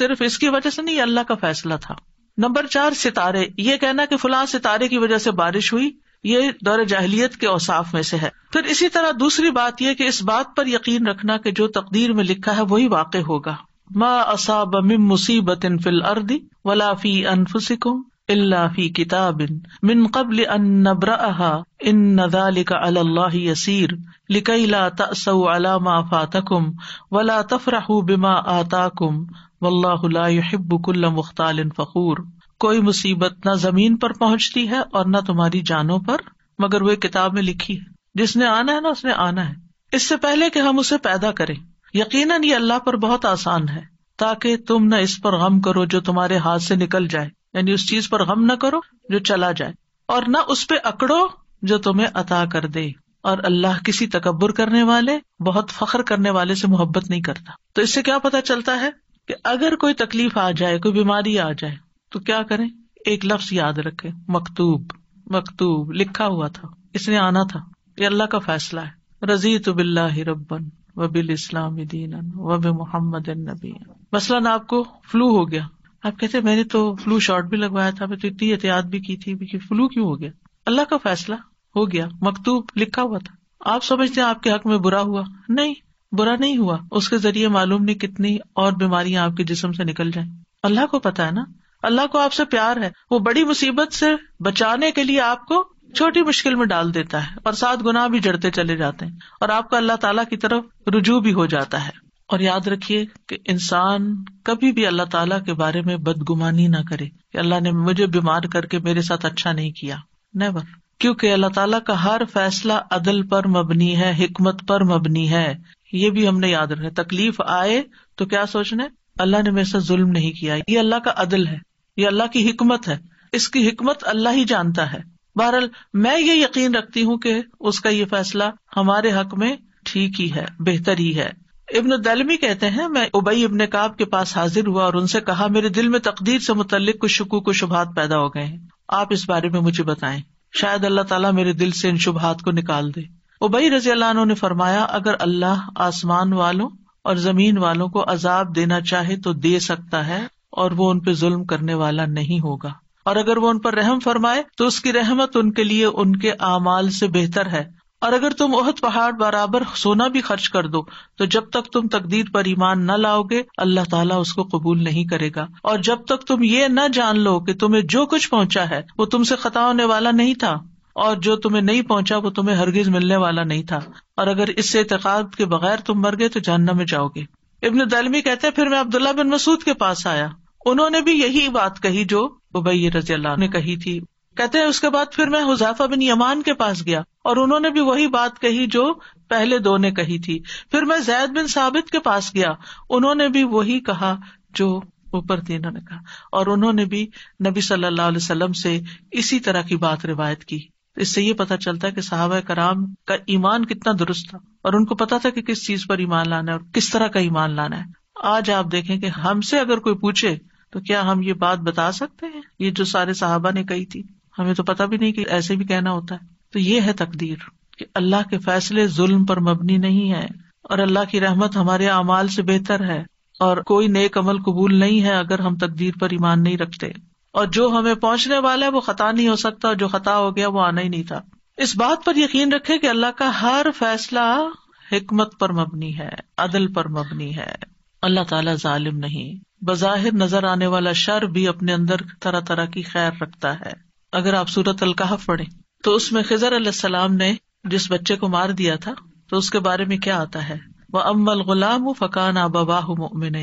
सिर्फ इसकी वजह से नहीं अल्लाह का फैसला था नंबर चार सितारे ये कहना कि फुला सितारे की वजह से बारिश हुई ये दौरे जाहलीत के औसाफ में से है फिर इसी तरह दूसरी बात ये कि इस बात पर यकीन रखना कि जो तकदीर में लिखा है वही वाक़ होगा मा असाब मिम मुसीबत फिल अर्दी वलाफी अनफुसिकुम अल्लाफी किताबिन मिन कबल अनबरा इन नदालिका अल्लाह लिकला तसऊ अलामा फातकुम वला तफराहू बिमा आताकुम वल्लाहबुल्ल मुख्तालिन फ़खूर कोई मुसीबत न जमीन पर पहुँचती है और न तुम्हारी जानो पर मगर वो किताब में लिखी है जिसने आना है ना उसने आना है इससे पहले कि हम उसे पैदा करें यकीन ये अल्लाह पर बहुत आसान है ताकि तुम न इस पर गम करो जो तुम्हारे हाथ से निकल जाए यानी उस चीज पर गम न करो जो चला जाए और न उस पर अकड़ो जो तुम्हें अता कर दे और अल्लाह किसी तकबर करने वाले बहुत फख्र करने वाले से मोहब्बत नहीं करता तो इससे क्या पता चलता है कि अगर कोई तकलीफ आ जाए कोई बीमारी आ जाए तो क्या करें एक लफ्ज याद रखें मकतूब मकतूब लिखा हुआ था इसने आना था ये अल्लाह का फैसला है रजी तो बिल्ला रबन वबिल इस्लाम दीन वब मोहम्मद नबी मसलन आपको फ्लू हो गया आप कहते मैंने तो फ्लू शॉट भी लगवाया था मैं तो इतनी एहतियात भी की थी कि फ्लू क्यों हो गया अल्लाह का फैसला हो गया मकतूब लिखा हुआ था आप समझते हैं आपके हक में बुरा हुआ नहीं बुरा नहीं हुआ उसके जरिए मालूम नहीं कितनी और बीमारियां आपके जिसम से निकल जाए अल्लाह को पता है ना अल्लाह को आपसे प्यार है वो बड़ी मुसीबत से बचाने के लिए आपको छोटी मुश्किल में डाल देता है और साथ गुनाह भी जड़ते चले जाते हैं और आपका अल्लाह ताला की तरफ रुजू भी हो जाता है और याद रखिए कि इंसान कभी भी अल्लाह ताला के बारे में बदगुमानी ना करे कि अल्लाह ने मुझे बीमार करके मेरे साथ अच्छा नहीं किया नेवर क्योंकि अल्लाह ताला का हर फैसला अदल पर मबनी है हिकमत पर मबनी है ये भी हमने याद रखा तकलीफ आए तो क्या सोचना अल्लाह ने मेरे साथ जुल्म नहीं किया ये अल्लाह का अदल है ये अल्लाह की हिकमत है इसकी हिकमत अल्लाह ही जानता है बहरहाल मैं ये यकीन रखती हूँ कि उसका ये फैसला हमारे हक में ठीक ही है बेहतर ही है इब्न दलमी कहते हैं मैं उबई इब्न काब के पास हाजिर हुआ और उनसे कहा मेरे दिल में तकदीर से मुतलिक कुछ शकू को शुभात पैदा हो गए आप इस बारे में मुझे बताए शायद अल्लाह तला मेरे दिल से इन शुभात को निकाल दे उबई रजी अल्लाह ने फरमाया अगर अल्लाह आसमान वालों और जमीन वालों को अजाब देना चाहे तो दे सकता है और वो उन पर जुल्म करने वाला नहीं होगा और अगर वो उन पर रहम फरमाए तो उसकी रहमत उनके लिए उनके अमाल से बेहतर है और अगर तुम ओहद पहाड़ बराबर सोना भी खर्च कर दो तो जब तक तुम तकदीर पर ईमान न लाओगे अल्लाह ताला उसको कबूल नहीं करेगा और जब तक तुम ये न जान लो कि तुम्हें जो कुछ पहुंचा है वो तुमसे खता होने वाला नहीं था और जो तुम्हें नहीं पहुंचा वो तुम्हें हरगिज मिलने वाला नहीं था और अगर इससे इतकाद के बगैर तुम मर गए तो जानना में जाओगे इब्न दलमी कहते फिर मैं अब्दुल्ला बिन मसूद के पास आया उन्होंने भी यही बात कही जो उबई रजियाल्ला ने कही थी कहते हैं उसके बाद फिर मैं हुजाफा बिन यमान के पास गया और उन्होंने भी वही बात कही जो पहले दो ने कही थी फिर मैं जैद बिन साबित के पास गया उन्होंने भी वही कहा जो ऊपर थी ने कहा और उन्होंने भी नबी सल्लल्लाहु अलैहि वसल्लम से इसी तरह की बात रिवायत की इससे ये पता चलता है कि साहब कराम का ईमान कितना दुरुस्त था और उनको पता था कि किस चीज पर ईमान लाना है और किस तरह का ईमान लाना है आज आप देखें कि हमसे अगर कोई पूछे तो क्या हम ये बात बता सकते हैं ये जो सारे साहबा ने कही थी हमें तो पता भी नहीं कि ऐसे भी कहना होता है तो ये है तकदीर कि अल्लाह के फैसले जुल्म पर मबनी नहीं है और अल्लाह की रहमत हमारे अमाल से बेहतर है और कोई नेक कमल कबूल नहीं है अगर हम तकदीर पर ईमान नहीं रखते और जो हमें पहुंचने वाला है वो खता नहीं हो सकता और जो खता हो गया वो आना ही नहीं था इस बात पर यकीन रखे की अल्लाह का हर फैसला हिकमत पर मबनी है अदल पर मबनी है अल्लाह ताला जालिम नहीं बज़ाहिर नजर आने वाला शर भी अपने अंदर तरह तरह की खैर रखता है अगर आप सूरत अल पढ़े तो उसमें खिजर अल्लाम ने जिस बच्चे को मार दिया था तो उसके बारे में क्या आता है वह अम्बल गुलाम फकान आबाह मोमिन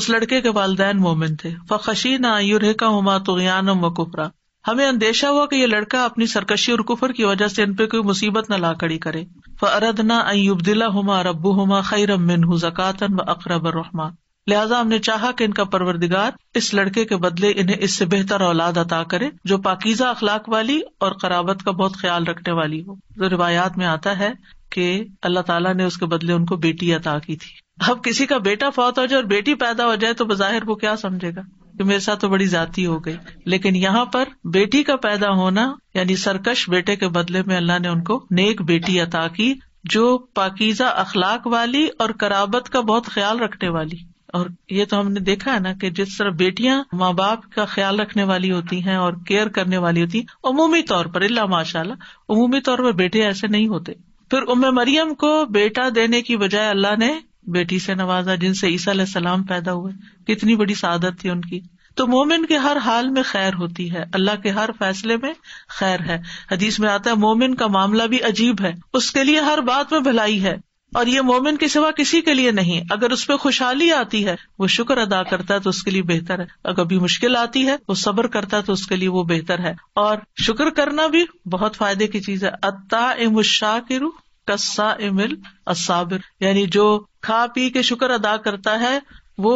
उस लड़के के वाले मोमिन थे फखशी नुरका हुमा तुगान व कुफरा हमें अंदेशा हुआ की ये लड़का अपनी सरकशी और कुफर की वजह से इनपे कोई मुसीबत न ला खड़ी करे फरदना अयुबिला हुमा रबू हुमा खैरमिन जक़ातन व अकरब रहमा लिहाजा हमने चाहा कि इनका परवरदिगार इस लड़के के बदले इन्हें इससे बेहतर औलाद अता करे जो पाकिजा अखलाक वाली और कराबत का बहुत ख्याल रखने वाली हो तो रिवायात में आता है कि अल्लाह तला ने उसके बदले उनको बेटी अता की थी अब किसी का बेटा फौत हो जाए और बेटी पैदा हो जाए तो बाहिर वो क्या समझेगा कि मेरे साथ तो बड़ी जाति हो गई लेकिन यहाँ पर बेटी का पैदा होना यानी सरकश बेटे के बदले में अल्लाह ने उनको नेक बेटी अता की जो पाकिजा अखलाक वाली और कराबत का बहुत ख्याल रखने वाली और ये तो हमने देखा है ना कि जिस तरह बेटियां माँ बाप का ख्याल रखने वाली होती हैं और केयर करने वाली होती हैं अमूमी तौर पर इल्ला माशाला अमूमी तौर पर बेटे ऐसे नहीं होते फिर उम मरियम को बेटा देने की बजाय अल्लाह ने बेटी से नवाजा जिनसे ईसा सलाम पैदा हुए कितनी बड़ी शादत थी उनकी तो मोमिन के हर हाल में खैर होती है अल्लाह के हर फैसले में खैर है हदीस में आता है मोमिन का मामला भी अजीब है उसके लिए हर बात में भलाई है और ये मोमिन के सिवा किसी के लिए नहीं अगर उस पर खुशहाली आती है वो शुक्र अदा करता है तो उसके लिए बेहतर है अगर भी मुश्किल आती है वो सब्र करता है तो उसके लिए वो बेहतर है और शुक्र करना भी बहुत फायदे की चीज है अत्ता इम शाकिर कस्सा इमिल असाबिर यानी जो खा पी के शुक्र अदा करता है वो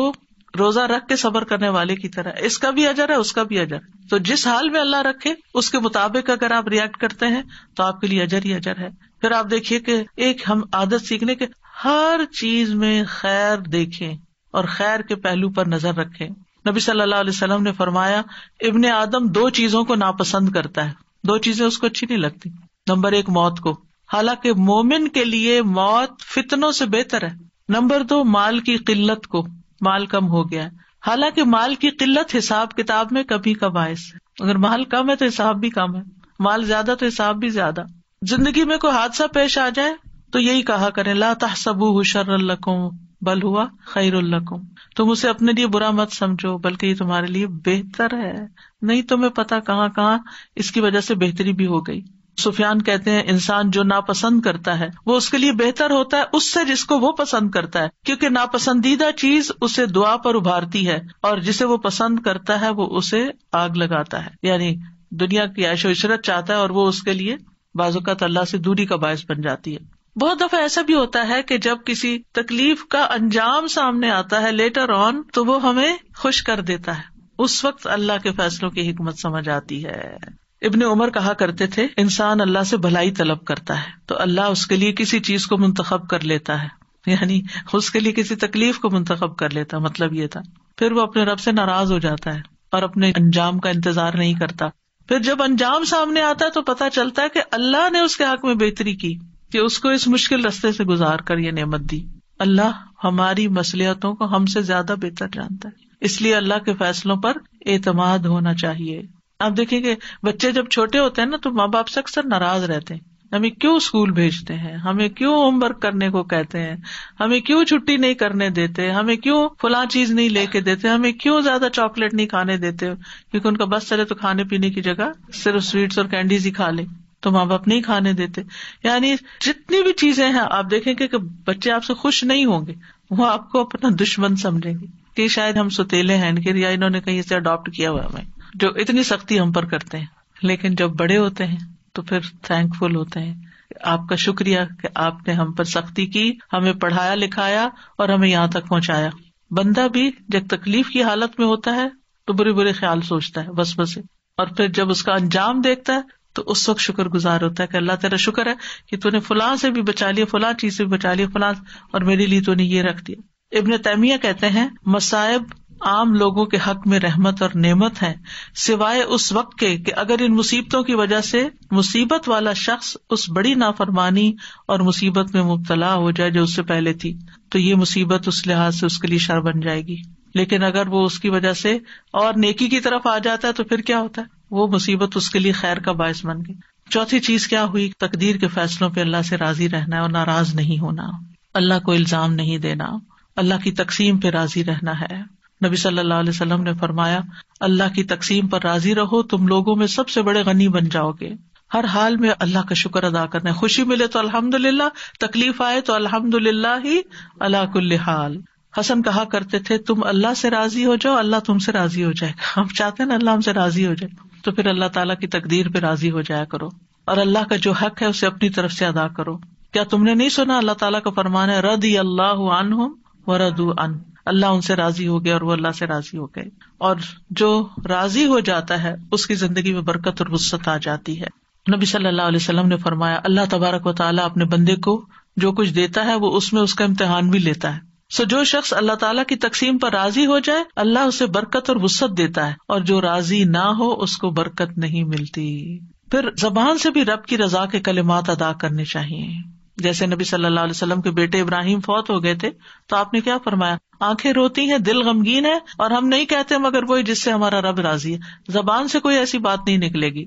रोजा रख के सबर करने वाले की तरह इसका भी अजर है उसका भी अजर तो जिस हाल में अल्लाह रखे उसके मुताबिक अगर आप रिएक्ट करते हैं तो आपके लिए अजर ही अजर है फिर आप देखिए कि एक हम आदत सीखने के हर चीज में खैर देखे और खैर के पहलू पर नजर रखे नबी सल्लल्लाहु अलैहि वसल्लम ने फरमाया इबन आदम दो चीजों को नापसंद करता है दो चीजें उसको अच्छी नहीं लगती नंबर एक मौत को हालांकि मोमिन के लिए मौत फितनों से बेहतर है नंबर दो माल की किल्लत को माल कम हो गया है हालांकि माल की किल्लत हिसाब किताब में कभी का बायस है अगर माल कम है तो हिसाब भी कम है माल ज्यादा तो हिसाब भी ज्यादा जिंदगी में कोई हादसा पेश आ जाए तो यही कहा करें ला तहसबू शर्रकुम बल हुआ खैरुल्लकुम तुम उसे अपने लिए बुरा मत समझो बल्कि ये तुम्हारे लिए बेहतर है नहीं तुम्हें तो पता कहाँ कहाँ इसकी वजह से बेहतरी भी हो गई सुफियान कहते हैं इंसान जो नापसंद करता है वो उसके लिए बेहतर होता है उससे जिसको वो पसंद करता है क्योंकि नापसंदीदा चीज उसे दुआ पर उभारती है और जिसे वो पसंद करता है वो उसे आग लगाता है यानी दुनिया की ऐशो इशरत चाहता है और वो उसके लिए बाजुकात अल्लाह से दूरी का बायस बन जाती है बहुत दफा ऐसा भी होता है कि जब किसी तकलीफ का अंजाम सामने आता है लेटर ऑन तो वो हमें खुश कर देता है उस वक्त अल्लाह के फैसलों की हिकमत समझ आती है इब्ने उमर कहा करते थे इंसान अल्लाह से भलाई तलब करता है तो अल्लाह उसके लिए किसी चीज को मुंतखब कर लेता है यानी उसके लिए किसी तकलीफ को मुंतखब कर लेता मतलब ये था फिर वो अपने रब से नाराज हो जाता है और अपने अंजाम का इंतजार नहीं करता फिर जब अंजाम सामने आता है तो पता चलता है कि अल्लाह ने उसके हक में बेहतरी की कि उसको इस मुश्किल रस्ते से गुजार कर ये नेमत दी अल्लाह हमारी मसलियतों को हमसे ज्यादा बेहतर जानता है इसलिए अल्लाह के फैसलों पर एतमाद होना चाहिए आप देखेंगे बच्चे जब छोटे होते हैं ना तो माँ बाप से अक्सर नाराज रहते हैं हमें क्यों स्कूल भेजते हैं हमें क्यों होमवर्क करने को कहते हैं हमें क्यों छुट्टी नहीं करने देते हमें क्यों फुला चीज नहीं लेके देते हमें क्यों ज्यादा चॉकलेट नहीं खाने देते क्योंकि उनका बस चले तो खाने पीने की जगह सिर्फ स्वीट्स और कैंडीज ही खा ले तो माँ बाप नहीं खाने देते यानी जितनी भी चीजें हैं आप देखेंगे कि बच्चे आपसे खुश नहीं होंगे वो आपको अपना दुश्मन समझेंगे कि शायद हम सुतेले हैं इनके या इन्होंने कहीं से अडॉप्ट किया हुआ हमें जो इतनी सख्ती हम पर करते हैं लेकिन जब बड़े होते हैं तो फिर थैंकफुल होते हैं आपका शुक्रिया कि आपने हम पर सख्ती की हमें पढ़ाया लिखाया और हमें यहाँ तक पहुँचाया बंदा भी जब तकलीफ की हालत में होता है तो बुरे बुरे ख्याल सोचता है बस बसे और फिर जब उसका अंजाम देखता है तो उस वक्त शुक्र गुजार होता है कि अल्लाह तेरा शुक्र है कि तूने फुलां से भी बचा लिया फुला चीज से भी बचा लिया फुला और मेरे लिए तूने ये रख दिया इबन तैमिया कहते हैं मसायब आम लोगों के हक में रहमत और नेमत है सिवाय उस वक्त के कि अगर इन मुसीबतों की वजह से मुसीबत वाला शख्स उस बड़ी नाफरमानी और मुसीबत में मुबतला हो जाए जो उससे पहले थी तो ये मुसीबत उस लिहाज से उसके लिए शर बन जाएगी लेकिन अगर वो उसकी वजह से और नेकी की तरफ आ जाता है तो फिर क्या होता है वो मुसीबत उसके लिए खैर का बायस बन गई चौथी चीज क्या हुई तकदीर के फैसलों पर अल्लाह से राजी रहना और नाराज नहीं होना अल्लाह को इल्जाम नहीं देना अल्लाह की तकसीम पे राजी रहना है नबी सल्लल्लाहु अलैहि वसल्लम ने फरमाया अल्लाह की तकसीम पर राजी रहो तुम लोगों में सबसे बड़े गनी बन जाओगे हर हाल में अल्लाह का शुक्र अदा करना है खुशी मिले तो अल्हम्दुलिल्लाह तकलीफ आए तो अल्हम्दुलिल्लाह ही अलाकुल्ल हाल हसन कहा करते थे तुम अल्लाह से राजी हो जाओ अल्लाह तुमसे राजी हो जाएगा हम चाहते हैं ना अल्लाह हमसे राजी हो जाए तो फिर अल्लाह ताला की तकदीर पे राजी हो जाया करो और अल्लाह का जो हक है उसे अपनी तरफ से अदा करो क्या तुमने नहीं सुना अल्लाह ताला का फरमान है रदी अल्लाह अनहुम व रदू अल्लाह उनसे राजी हो गया और वो अल्लाह से राजी हो गए और जो राजी हो जाता है उसकी जिंदगी में बरकत और वसत आ जाती है नबी सल्लल्लाहु अलैहि वसल्लम ने फरमाया अल्लाह तबारक व ताला अपने बंदे को जो कुछ देता है वो उसमें उसका इम्तिहान भी लेता है सो जो शख्स अल्लाह ताला की तकसीम पर राजी हो जाए अल्लाह उसे बरकत और वसत देता है और जो राजी ना हो उसको बरकत नहीं मिलती फिर जबान से भी रब की रजा के कलिमात अदा करने चाहिए जैसे नबी सल्लल्लाहु अलैहि वसल्लम के बेटे इब्राहिम फौत हो गए थे तो आपने क्या फरमाया आंखें रोती हैं दिल गमगीन है और हम नहीं कहते मगर वही जिससे हमारा रब राजी है जबान से कोई ऐसी बात नहीं निकलेगी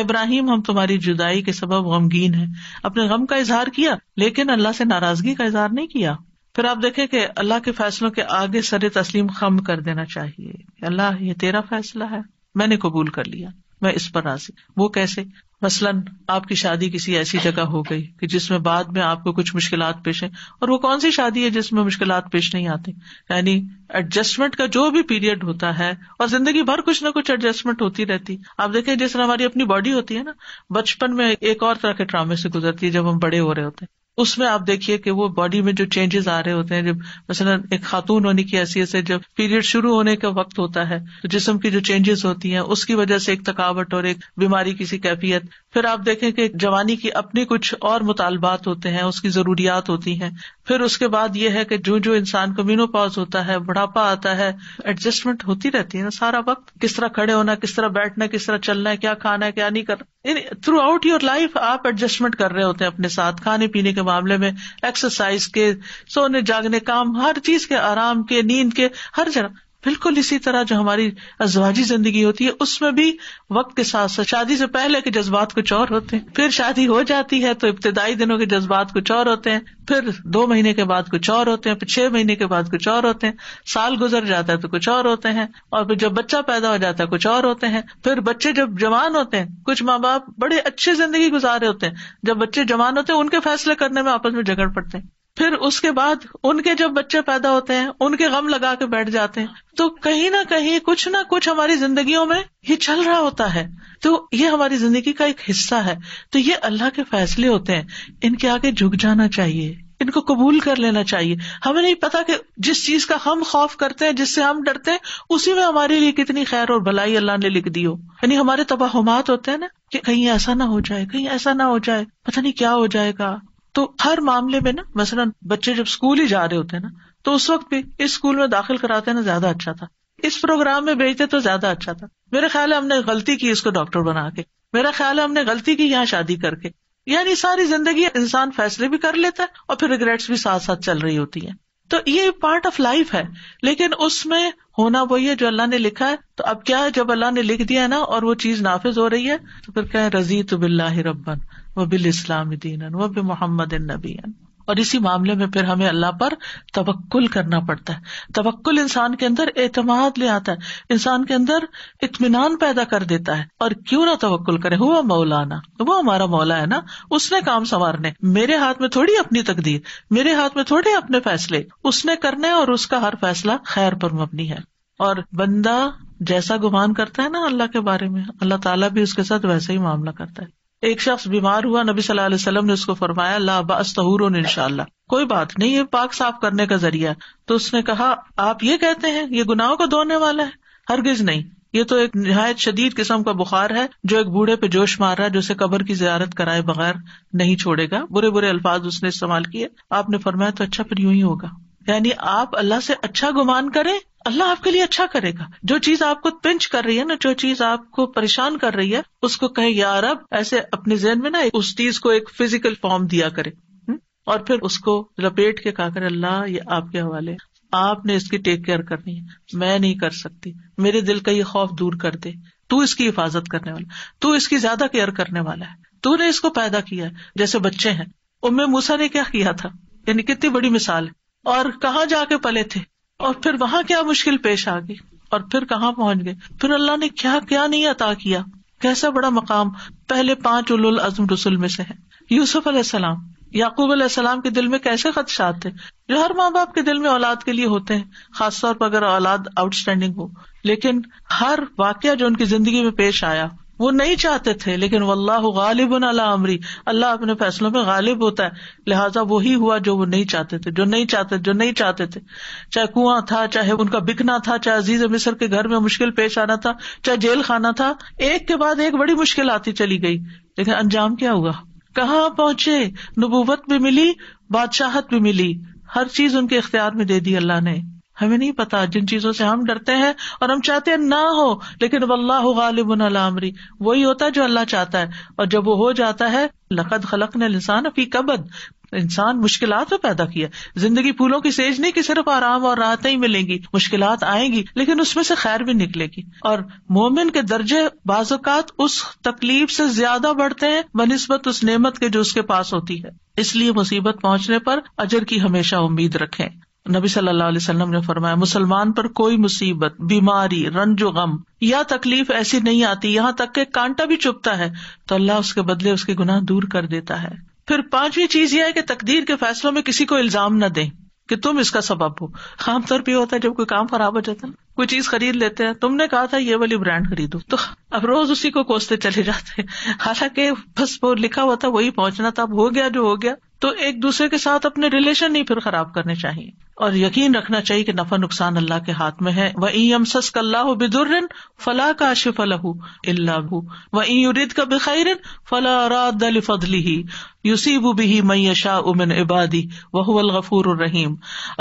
इब्राहिम हम तुम्हारी जुदाई के सबब गमगीन है अपने गम का इजहार किया लेकिन अल्लाह से नाराजगी का इजहार नहीं किया फिर आप देखे कि अल्लाह के फैसलों के आगे सर तस्लीम खम कर देना चाहिए अल्लाह ये तेरा फैसला है मैंने कबूल कर लिया मैं इस पर राजी वो कैसे मसलन आपकी शादी किसी ऐसी जगह हो गई कि जिसमें बाद में आपको कुछ मुश्किल पेश है और वो कौन सी शादी है जिसमें मुश्किल पेश नहीं आती यानी एडजस्टमेंट का जो भी पीरियड होता है और जिंदगी भर कुछ ना कुछ एडजस्टमेंट होती रहती आप देखें जिस तरह हमारी अपनी बॉडी होती है ना बचपन में एक और तरह के ट्रामे से गुजरती है जब हम बड़े हो रहे होते हैं उसमें आप देखिए कि वो बॉडी में जो चेंजेस आ रहे होते हैं जब मसलन एक खातून होने की हैसियत से जब पीरियड शुरू होने का वक्त होता है तो जिसम की जो चेंजेस होती हैं उसकी वजह से एक थकावट और एक बीमारी किसी कैफियत फिर आप देखें कि जवानी की अपने कुछ और मुतालबात होते हैं उसकी जरूरियात होती हैं फिर उसके बाद यह है कि जो जो इंसान को मीनो पॉज होता है बुढ़ापा आता है एडजस्टमेंट होती रहती है ना सारा वक्त किस तरह खड़े होना है किस तरह बैठना है किस तरह चलना है क्या खाना है क्या नहीं करना थ्रू आउट योर लाइफ आप एडजस्टमेंट कर रहे होते हैं अपने साथ खाने पीने के मामले में एक्सरसाइज के सोने जागने काम हर चीज के आराम के नींद के हर जगह बिल्कुल इसी तरह जो हमारी अजवाजी जिंदगी होती है उसमें भी वक्त के साथ साथ शादी से पहले के जज्बात कुछ और होते हैं फिर शादी हो जाती है तो इब्तदाई दिनों के जज्बात कुछ और होते हैं फिर दो महीने के बाद कुछ और होते हैं फिर छह महीने के बाद कुछ और होते हैं साल गुजर जाता है तो कुछ और होते हैं और फिर जब बच्चा पैदा हो जाता है कुछ और होते हैं फिर बच्चे जब जवान होते हैं कुछ माँ बाप बड़े अच्छे जिंदगी गुजारे होते हैं जब बच्चे जवान होते हैं उनके फैसले करने में आपस में झगड़ पड़ते हैं फिर उसके बाद उनके जब बच्चे पैदा होते हैं उनके गम लगा के बैठ जाते हैं तो कहीं ना कहीं कुछ ना कुछ हमारी जिंदगियों में ये चल रहा होता है तो ये हमारी जिंदगी का एक हिस्सा है तो ये अल्लाह के फैसले होते हैं इनके आगे झुक जाना चाहिए इनको कबूल कर लेना चाहिए हमें नहीं पता कि जिस चीज का हम खौफ करते हैं जिससे हम डरते हैं उसी में हमारे लिए कितनी खैर और भलाई अल्लाह ने लिख दी हो यानी हमारे तबाहमात होते हैं ना कि कहीं ऐसा ना हो जाए कहीं ऐसा ना हो जाए पता नहीं क्या हो जाएगा तो हर मामले में ना मसला बच्चे जब स्कूल ही जा रहे होते हैं ना तो उस वक्त भी इस स्कूल में दाखिल कराते ना ज्यादा अच्छा था इस प्रोग्राम में भेजते तो ज्यादा अच्छा था मेरा ख्याल है हमने गलती की इसको डॉक्टर बना के मेरा ख्याल है हमने गलती की यहाँ शादी करके यानी सारी जिंदगी इंसान फैसले भी कर लेता है और फिर रिग्रेट्स भी साथ साथ चल रही होती है तो ये पार्ट ऑफ लाइफ है लेकिन उसमें होना वही है जो अल्लाह ने लिखा है तो अब क्या है जब अल्लाह ने लिख दिया है ना और वो चीज नाफिज हो रही है तो फिर कहें रजी तो बिल्ला रबन बिल इस्लाम दीन वब मोहम्मद नबीन और इसी मामले में फिर हमें अल्लाह पर तवक्ल करना पड़ता है तवक्ल इंसान के अंदर एतमाद ले आता है इंसान के अंदर इतमान पैदा कर देता है और क्यों ना तवक्ल करे हुआ मौलाना वो हमारा मौला है ना उसने काम संवारने मेरे हाथ में थोड़ी अपनी तकदीर मेरे हाथ में थोड़े अपने फैसले उसने करने और उसका हर फैसला खैर पर मबनी है और बंदा जैसा गुमान करता है ना अल्लाह के बारे में अल्लाह ताला भी उसके साथ वैसा ही मामला करता है एक शख्स बीमार हुआ नबी सल्लल्लाहु अलैहि वसल्लम ने उसको फरमाया ला बस्तूर इनशाला कोई बात नहीं ये पाक साफ करने का जरिया तो उसने कहा आप ये कहते हैं ये गुनाहों को धोने वाला है हरगिज नहीं ये तो एक नहायत शदीद किस्म का बुखार है जो एक बूढ़े पे जोश मार रहा है जो उसे कबर की जियारत कराए बगैर नहीं छोड़ेगा बुरे बुरे अल्फाज उसने इस्तेमाल किए आपने फरमाया तो अच्छा फिर यूं ही होगा यानी आप अल्लाह से अच्छा गुमान करें अल्लाह आपके लिए अच्छा करेगा जो चीज आपको पिंच कर रही है ना जो चीज आपको परेशान कर रही है उसको कहे यार अब ऐसे अपने जहन में ना उस चीज को एक फिजिकल फॉर्म दिया करे हम्म? और फिर उसको लपेट के कहा करे अल्लाह ये आपके हवाले आपने इसकी टेक केयर करनी है मैं नहीं कर सकती मेरे दिल का ये खौफ दूर कर दे तू इसकी हिफाजत करने वाला तू इसकी ज्यादा केयर करने वाला है तू ने इसको पैदा किया है जैसे बच्चे हैं उम्र मूसा ने क्या किया था यानी कितनी बड़ी मिसाल और कहा जाके पले थे और फिर वहाँ क्या मुश्किल पेश आ गई और फिर कहाँ पहुँच गए फिर अल्लाह ने क्या क्या नहीं अता किया कैसा बड़ा मकाम पहले पांच उल आजम रसुल में से है यूसुफ अलैहिस्सलाम याकूब अलैहिस्सलाम के दिल में कैसे खदशात थे जो हर माँ बाप के दिल में औलाद के लिए होते हैं खासतौर पर अगर औलाद आउटस्टैंडिंग हो लेकिन हर वाक्य जो उनकी जिंदगी में पेश आया वो नहीं चाहते थे लेकिन वल्लाह गालिब अला अमरी अल्लाह अपने फैसलों में गालिब होता है लिहाजा वही हुआ जो वो नहीं चाहते थे जो नहीं चाहते जो नहीं चाहते थे चाहे कुआं था चाहे उनका बिकना था चाहे अजीज मिसर के घर में मुश्किल पेश आना था चाहे जेल खाना था एक के बाद एक बड़ी मुश्किल आती चली गई लेकिन अंजाम क्या हुआ कहाँ पहुंचे नबूवत भी मिली बादशाहत भी मिली हर चीज उनके इख्तियार में दे दी अल्लाह ने हमें नहीं पता जिन चीजों से हम डरते हैं और हम चाहते हैं ना हो लेकिन वल्लाह गालिब अमरी वही होता है जो अल्लाह चाहता है और जब वो हो जाता है लकद खलक ने इंसान अपनी कबद इंसान मुश्किल में पैदा किया जिंदगी फूलों की सेज नहीं की सिर्फ आराम और राहतें ही मिलेंगी मुश्किल आएंगी लेकिन उसमें से खैर भी निकलेगी और मोमिन के दर्जे बाजुकात उस तकलीफ से ज्यादा बढ़ते हैं बनस्बत उस नेमत के जो उसके पास होती है इसलिए मुसीबत पहुंचने पर अजर की हमेशा उम्मीद रखें नबी सल्लल्लाहु अलैहि वसल्लम ने फरमाया मुसलमान पर कोई मुसीबत बीमारी रंजो गम या तकलीफ ऐसी नहीं आती यहाँ तक के कांटा भी चुपता है तो अल्लाह उसके बदले उसके गुनाह दूर कर देता है फिर पांचवी चीज यह है कि तकदीर के फैसलों में किसी को इल्जाम न दें कि तुम इसका सबब हो आमतौर पर होता है जब कोई काम खराब हो जाता है कोई चीज खरीद लेते हैं तुमने कहा था ये वाली ब्रांड खरीदो तो अब रोज उसी को कोसते चले जाते हैं हालांकि बस वो लिखा हुआ था वही पहुंचना था अब हो गया जो हो गया तो एक दूसरे के साथ अपने रिलेशन नहीं फिर खराब करने चाहिए और यकीन रखना चाहिए कि नफा नुकसान अल्लाह के हाथ में है वह ई अमसस कल्लाह बिदुर फला का आशिफ अलहू अल्लाह व ई उरिद का बखैरन फला ही यूसीबू बिही मैशा उमिन इबादी वहुअल गफूर रहीम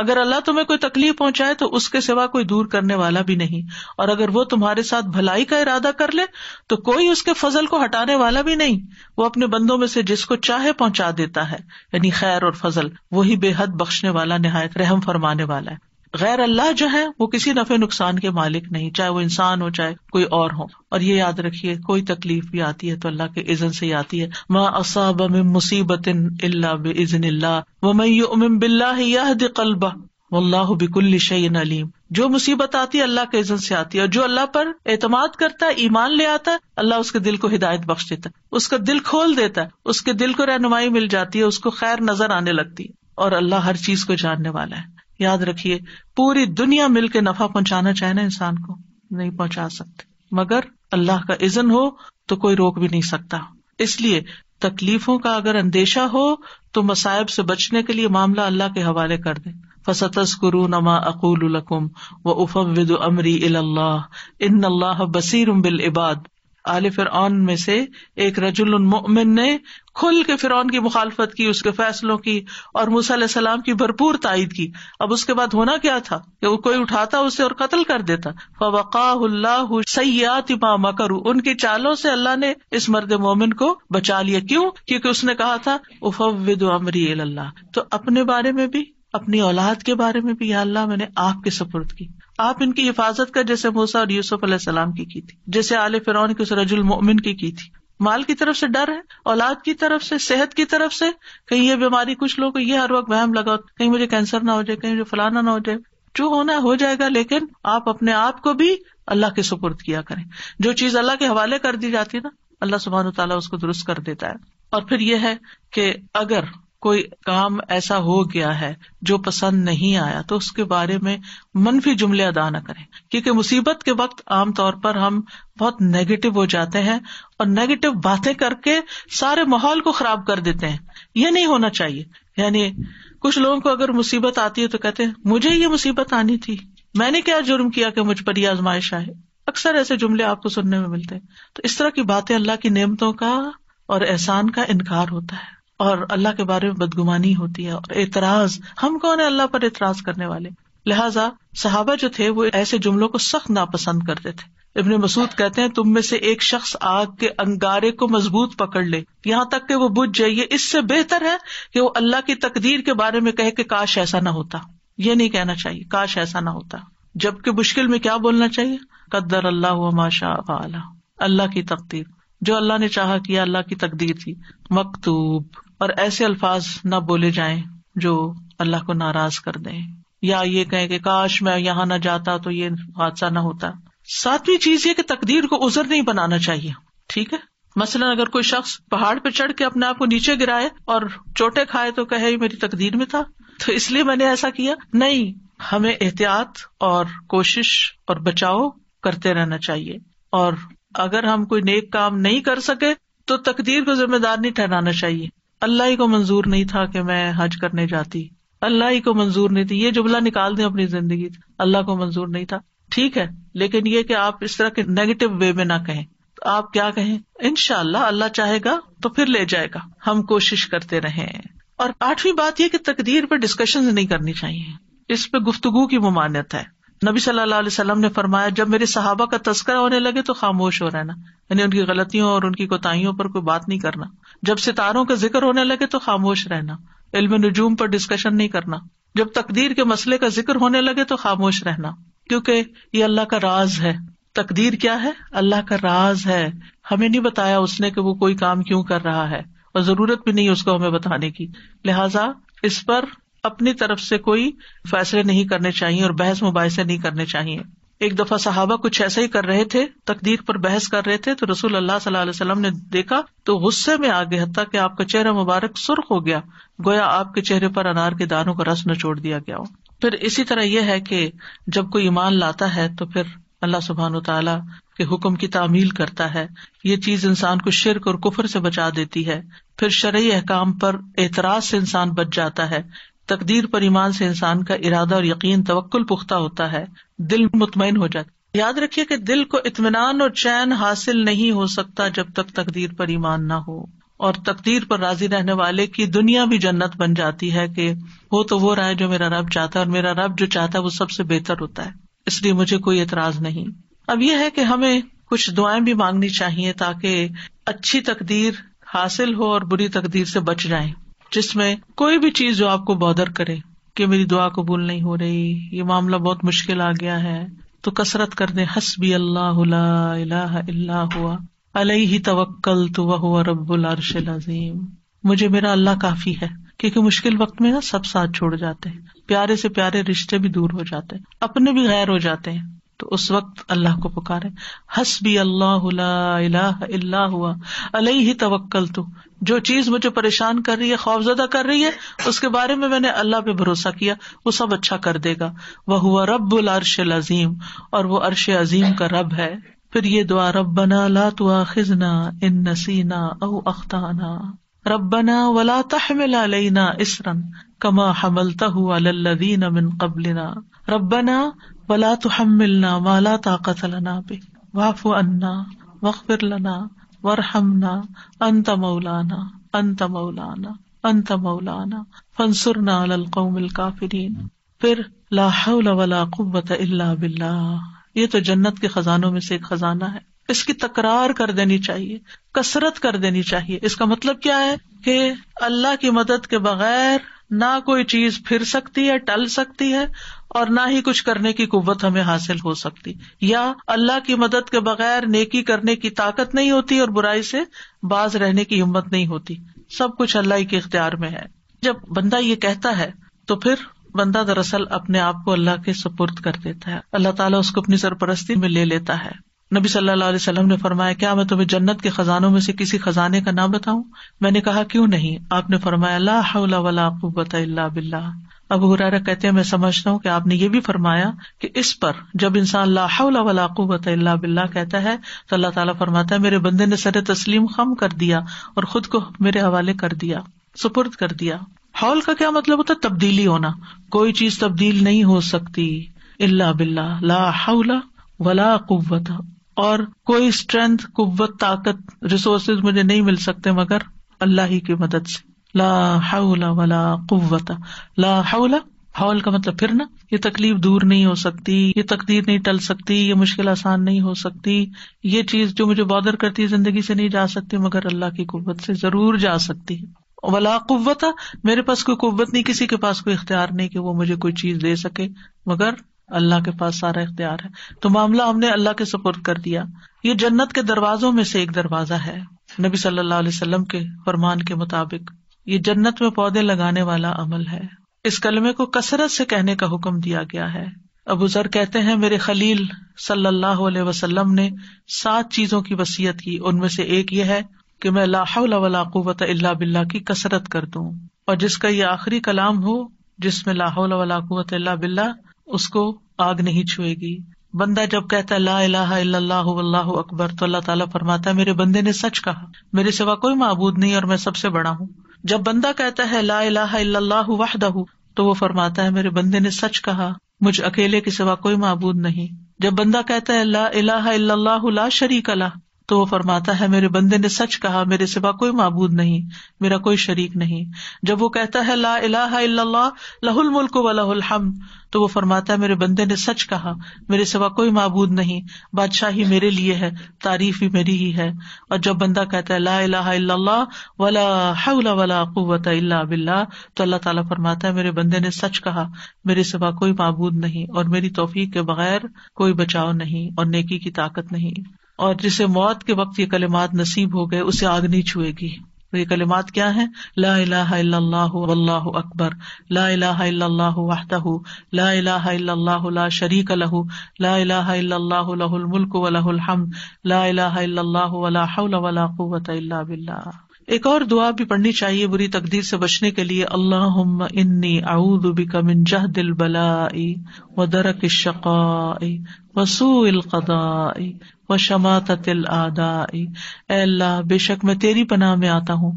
अगर अल्लाह तुम्हें कोई तकलीफ पहुंचाए तो उसके सिवा कोई दूर करने वाला भी नहीं और अगर वो तुम्हारे साथ भलाई का इरादा कर ले तो कोई उसके फजल को हटाने वाला भी नहीं वो अपने बंदों में से जिसको चाहे पहुंचा देता है यानी खैर और फजल वही बेहद बख्शने वाला नहायत रहम फरमाने वाला है गैर अल्लाह जो है वो किसी नफे नुकसान के मालिक नहीं चाहे वो इंसान हो चाहे कोई और हो और ये याद रखिये कोई तकलीफ भी आती है तो अल्लाह के इजन से आती है माँ असाब मुसीबत इजन व मैं बिल्ला कल्बा वल्लाह बिकुल्ल शैन अलीम जो मुसीबत आती है अल्लाह के इज्जत से आती है और जो अल्लाह पर एतमाद करता है ईमान ले आता है अल्लाह उसके दिल को हिदायत बख्श देता है उसका दिल खोल देता है उसके दिल को रहनुमाई मिल जाती है उसको खैर नजर आने लगती है और अल्लाह हर चीज को जानने वाला है याद रखिए पूरी दुनिया मिलकर नफा पहुंचाना चाहे ना इंसान को नहीं पहुंचा सकते मगर अल्लाह का इजन हो तो कोई रोक भी नहीं सकता इसलिए तकलीफों का अगर अंदेशा हो तो मसायब से बचने के लिए मामला अल्लाह के हवाले कर दे फसतस कुरू नमा अकूल व उफविद अमरी अल्लाह इन अल्लाह बसीर बिल इबाद आले फिर में से एक रजुल मोमिन ने खुल के फिर की मुखालफत की उसके फैसलों की और मूसम की भरपूर तायद की अब उसके बाद होना क्या था कि कोई उठाता उसे और कत्ल कर देता फवकाह सयात इमामा करू उनके चालों से अल्लाह ने इस मर्द मोमिन को बचा लिया क्यूँ क्योंकि उसने कहा था उफविद अमरी तो अपने बारे में भी अपनी औलाद के बारे में भी अल्लाह मैंने आपके सपुर्द की आप इनकी हिफाजत कर जैसे मूसा और यूसुफ अलैहिस्सलाम की की थी जैसे आले फिरौन की उस रजुल मोमिन की की थी माल की तरफ से डर है औलाद की तरफ से सेहत की तरफ से कहीं ये बीमारी कुछ लोग ये हर वक्त वहम लगा कहीं मुझे कैंसर ना हो जाए कहीं मुझे फलाना ना हो जाए जो होना हो जाएगा लेकिन आप अपने आप को भी अल्लाह के सुपुर्द किया करें जो चीज अल्लाह के हवाले कर दी जाती है ना अल्लाह सुबहान तला उसको दुरुस्त कर देता है और फिर यह है कि अगर कोई काम ऐसा हो गया है जो पसंद नहीं आया तो उसके बारे में मनफी जुमले अदा न करें क्योंकि मुसीबत के वक्त आमतौर पर हम बहुत नेगेटिव हो जाते हैं और नेगेटिव बातें करके सारे माहौल को खराब कर देते हैं ये नहीं होना चाहिए यानी कुछ लोगों को अगर मुसीबत आती है तो कहते हैं मुझे ये मुसीबत आनी थी मैंने क्या जुर्म किया कि मुझ पर यह आजमाइश आए अक्सर ऐसे जुमले आपको सुनने में मिलते हैं तो इस तरह की बातें अल्लाह की नियमतों का और एहसान का इनकार होता है और अल्लाह के बारे में बदगुमानी होती है और एतराज हम कौन है अल्लाह पर एतराज करने वाले लिहाजा साहबा जो थे वो ऐसे जुमलों को सख्त नापसंद करते थे इबन मसूद कहते हैं तुम में से एक शख्स आग के अंगारे को मजबूत पकड़ ले यहाँ तक के वो बुझ जाइए इससे बेहतर है की वो अल्लाह की तकदीर के बारे में कहे कि काश ऐसा ना होता ये नहीं कहना चाहिए काश ऐसा ना होता जबकि मुश्किल में क्या बोलना चाहिए कद्दर अल्लाह माशा अल्लाह की तकदीर जो अल्लाह ने चाहा किया अल्लाह की तकदीर थी मकतूब और ऐसे अल्फाज ना बोले जाएं जो अल्लाह को नाराज कर दें या ये कहें कि काश मैं यहाँ ना जाता तो ये हादसा ना होता सातवीं चीज ये कि तकदीर को उजर नहीं बनाना चाहिए ठीक है मसलन अगर कोई शख्स पहाड़ पर चढ़ के अपने आप को नीचे गिराए और चोटे खाए तो कहे मेरी तकदीर में था तो इसलिए मैंने ऐसा किया नहीं हमें एहतियात और कोशिश और बचाव करते रहना चाहिए और अगर हम कोई नेक काम नहीं कर सके तो तकदीर को जिम्मेदार नहीं ठहराना चाहिए अल्लाह ही को मंजूर नहीं था कि मैं हज करने जाती अल्लाह ही को मंजूर नहीं थी ये जुमला निकाल दें अपनी जिंदगी अल्लाह को मंजूर नहीं था ठीक है लेकिन ये कि आप इस तरह के नेगेटिव वे में ना कहें तो आप क्या कहें इनशाला अल्लाह चाहेगा तो फिर ले जाएगा हम कोशिश करते रहे और आठवीं बात यह की तकदीर पर डिस्कशन नहीं करनी चाहिए इस पे गुफ्तगु की ममानत है नबी सल्लल्लाहु अलैहि वसल्लम ने फरमाया जब मेरे सहाबा का तस्करा होने लगे तो खामोश हो रहना यानी उनकी गलतियों और उनकी कोताहियों पर कोई बात नहीं करना जब सितारों का जिक्र होने लगे तो खामोश रहना इल्म नजूम पर डिस्कशन नहीं करना जब तकदीर के मसले का जिक्र होने लगे तो खामोश रहना क्योंकि ये अल्लाह का राज है तकदीर क्या है अल्लाह का राज है हमें नहीं बताया उसने कि वो कोई काम क्यों कर रहा है और जरूरत भी नहीं उसको हमें बताने की लिहाजा इस पर अपनी तरफ से कोई फैसले नहीं करने चाहिए और बहस मुबाइसे नहीं करने चाहिए एक दफा सहाबा कुछ ऐसा ही कर रहे थे तकदीर पर बहस कर रहे थे तो रसूल अल्लाह सल्लाम ने देखा तो गुस्से में आ गए हत्या कि आपका चेहरा मुबारक सुर्ख हो गया गोया आपके चेहरे पर अनार के दानों का रस न छोड़ दिया गया फिर इसी तरह यह है कि जब कोई ईमान लाता है तो फिर अल्लाह सुबहान तला के हुक्म की तामील करता है ये चीज इंसान को शिरक और कुफर से बचा देती है फिर शरय अहकाम पर एतराज से इंसान बच जाता है तकदीर पर ईमान से इंसान का इरादा और यकीन तवक्ल पुख्ता होता है दिल मुतमिन हो जाता याद रखिये की दिल को इतमान और चैन हासिल नहीं हो सकता जब तक तकदीर पर ईमान न हो और तकदीर पर राजी रहने वाले की दुनिया भी जन्नत बन जाती है की वो तो वो रहा है जो मेरा रब चाहता है और मेरा रब जो चाहता है वो सबसे बेहतर होता है इसलिए मुझे कोई एतराज नहीं अब यह है कि हमें कुछ दुआएं भी मांगनी चाहिए ताकि अच्छी तकदीर हासिल हो और बुरी तकदीर से बच जाए जिसमें कोई भी चीज जो आपको बॉदर करे की मेरी दुआ कबूल नहीं हो रही ये मामला बहुत मुश्किल आ गया है तो कसरत कर दे हस भी अल्लाह हुआ ही तवक्ल तो वह रब्बुल अरशल अजीम मुझे मेरा अल्लाह काफी है क्योंकि मुश्किल वक्त में ना सब साथ छोड़ जाते हैं प्यारे से प्यारे रिश्ते भी दूर हो जाते हैं अपने भी गैर हो जाते हैं तो उस वक्त अल्लाह को पुकारे हस भी अल्लाह अल्लाह हुआ अलही तवक्ल तो जो चीज मुझे परेशान कर रही है खौफजदा कर रही है उसके बारे में मैंने अल्लाह पे भरोसा किया वो सब अच्छा कर देगा वह हुआ रब अर्श अजीम और वो अर्श अजीम का रब है फिर ये दुआ रबना ला तो खिजना इन नसीना अह अख्ताना रबना वला तहमिल अलैना इसरन कमा हमलता हुआ लल्लदीन मिन कबलना रबना वला तो हम मिलना वाला ताकत लना पे वाफ अन्ना वक्फिर लना वरहमना अंत मौलाना अंत मौलाना अंत मौलाना फंसुर अल कौमिल काफिरीन फिर लाहौल कुत इल्ला बिल्ला ये तो जन्नत के खजानों में से एक खजाना है इसकी तकरार कर देनी चाहिए कसरत कर देनी चाहिए इसका मतलब क्या है कि अल्लाह की मदद के बगैर ना कोई चीज फिर सकती है टल सकती है और ना ही कुछ करने की कुत हमें हासिल हो सकती या अल्लाह की मदद के बगैर नेकी करने की ताकत नहीं होती और बुराई से बाज रहने की हिम्मत नहीं होती सब कुछ अल्लाह के इख्तियार में है जब बंदा ये कहता है तो फिर बंदा दरअसल अपने आप को अल्लाह के सपुर्द कर देता है अल्लाह ताला उसको अपनी सरपरस्ती में ले लेता है नबी सल्लल्लाहु अलैहि वसल्लम ने फरमाया क्या मैं तुम्हें जन्नत के खजानों में से किसी खजाने का नाम बताऊं मैंने कहा क्यों नहीं आपने फरमाया ला हौला वला कुव्वत अब हुरारा कहते हैं मैं समझता हूँ कि आपने ये भी फरमाया कि इस पर जब इंसान लाहौलावत बिल्ला कहता है तो अल्लाह ताला फरमाता है मेरे बंदे ने सर तस्लीम खम कर दिया और खुद को मेरे हवाले कर दिया सुपुर्द कर दिया हॉल का क्या मतलब होता है तब्दीली होना कोई चीज तब्दील नहीं हो सकती इल्ला बिल्ला ला हौला कुत और कोई स्ट्रेंथ कुत ताकत रिसोर्सेज मुझे नहीं मिल सकते मगर अल्लाह ही की मदद से ला हाउला वला ला हाउला हौल का मतलब फिरना ये तकलीफ दूर नहीं हो सकती ये तकदीर नहीं टल सकती ये मुश्किल आसान नहीं हो सकती ये चीज जो मुझे बॉदर करती है जिंदगी से नहीं जा सकती मगर अल्लाह की कुत से जरूर जा सकती है वला कुत मेरे पास कोई कुत नहीं किसी के पास कोई इख्तियार नहीं कि वो मुझे कोई चीज दे सके मगर अल्लाह के पास सारा इख्तियार है तो मामला हमने अल्लाह के सपोर्ट कर दिया ये जन्नत के दरवाजों में से एक दरवाजा है नबी सल्लाम के फरमान के मुताबिक ये जन्नत में पौधे लगाने वाला अमल है इस कलमे को कसरत से कहने का हुक्म दिया गया है अबू जर कहते हैं मेरे खलील सल्लल्लाहु अलैहि वसल्लम ने सात चीजों की वसीयत की उनमें से एक यह है कि मैं लाहौलावत अल्ला बिल्ला की कसरत कर दूं और जिसका ये आखिरी कलाम हो जिसमें लाहौलावत अल्ला बिल्ला उसको आग नहीं छुएगी बंदा जब कहता है ला इलाहा इल्लल्लाहु वल्लाहु अकबर तो अल्लाह ताला फरमाता है मेरे बंदे ने सच कहा मेरे सिवा कोई मबूद नहीं और मैं सबसे बड़ा हूँ जब बंदा कहता है ला इलाह वाहदहू तो वो फरमाता है मेरे बंदे ने सच कहा मुझ अकेले के सिवा कोई मबूद नहीं जब बंदा कहता है ला इलाह ला शरीक अला तो वो फरमाता है मेरे बंदे ने सच कहा मेरे सिवा कोई मबूद नहीं मेरा कोई शरीक नहीं जब वो कहता है ला अला इल्लल्लाह लहुल मुल्क वलाहुल हम तो वो फरमाता है मेरे बंदे ने सच कहा मेरे सिवा कोई मबूद नहीं बादशाही मेरे लिए है तारीफ ही मेरी ही है और जब बंदा कहता है ला अला वाला वला हौला वला कुव्वत तो अल्लाह तला फरमाता है मेरे बंदे ने सच कहा मेरे सिवा कोई मबूद नहीं और मेरी तोफीक के बगैर कोई बचाव नहीं और नेकी की ताकत नहीं और जिसे मौत के वक्त ये कलिमात नसीब हो गए उसे आग नहीं छुएगी तो ये कलेमात क्या है ला अल्लाह अकबर ला वाहदहू ला इलाह ला शरीक लहू ला इलाह लहुल मुल्क व लहुल हम ला इलाह वला हौल वला एक और दुआ भी पढ़नी चाहिए बुरी तकदीर से बचने के लिए अल्लाह इन्नी आऊदुबिका मिन जहदिल बलाई व दरक शकाई वसूल कदाई व शमात आदाई अल्लाह बेशक मैं तेरी पनाह में आता हूँ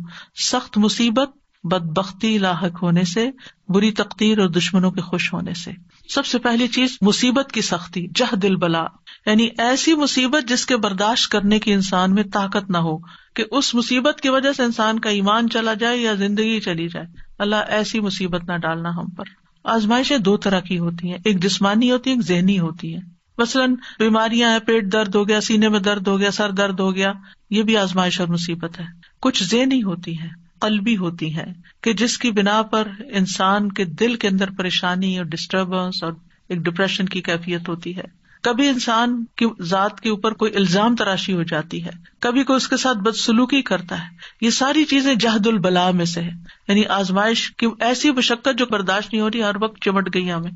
सख्त मुसीबत बदबख्ती लाक होने से बुरी तकदीर और दुश्मनों के खुश होने से सबसे पहली चीज मुसीबत की सख्ती जह दिल बला यानी ऐसी मुसीबत जिसके बर्दाश्त करने की इंसान में ताकत ना हो कि उस मुसीबत की वजह से इंसान का ईमान चला जाए या जिंदगी चली जाए अल्लाह ऐसी मुसीबत न डालना हम पर आजमाइशें दो तरह की होती हैं एक जिस्मानी होती है एक जहनी होती है मसलन बीमारियां हैं पेट दर्द हो गया सीने में दर्द हो गया सर दर्द हो गया ये भी आजमाइश और मुसीबत है कुछ जेनी होती है कल्बी होती है कि जिसकी बिना पर इंसान के दिल के अंदर परेशानी और डिस्टर्बेंस और एक डिप्रेशन की कैफियत होती है कभी इंसान की जात के ऊपर कोई इल्जाम तराशी हो जाती है कभी कोई उसके साथ बदसलूकी करता है ये सारी चीजें जहदुल बला में से है यानी आजमाइश की ऐसी मशक्कत जो बर्दाश्त नहीं हो रही हर वक्त चिमट गई हमें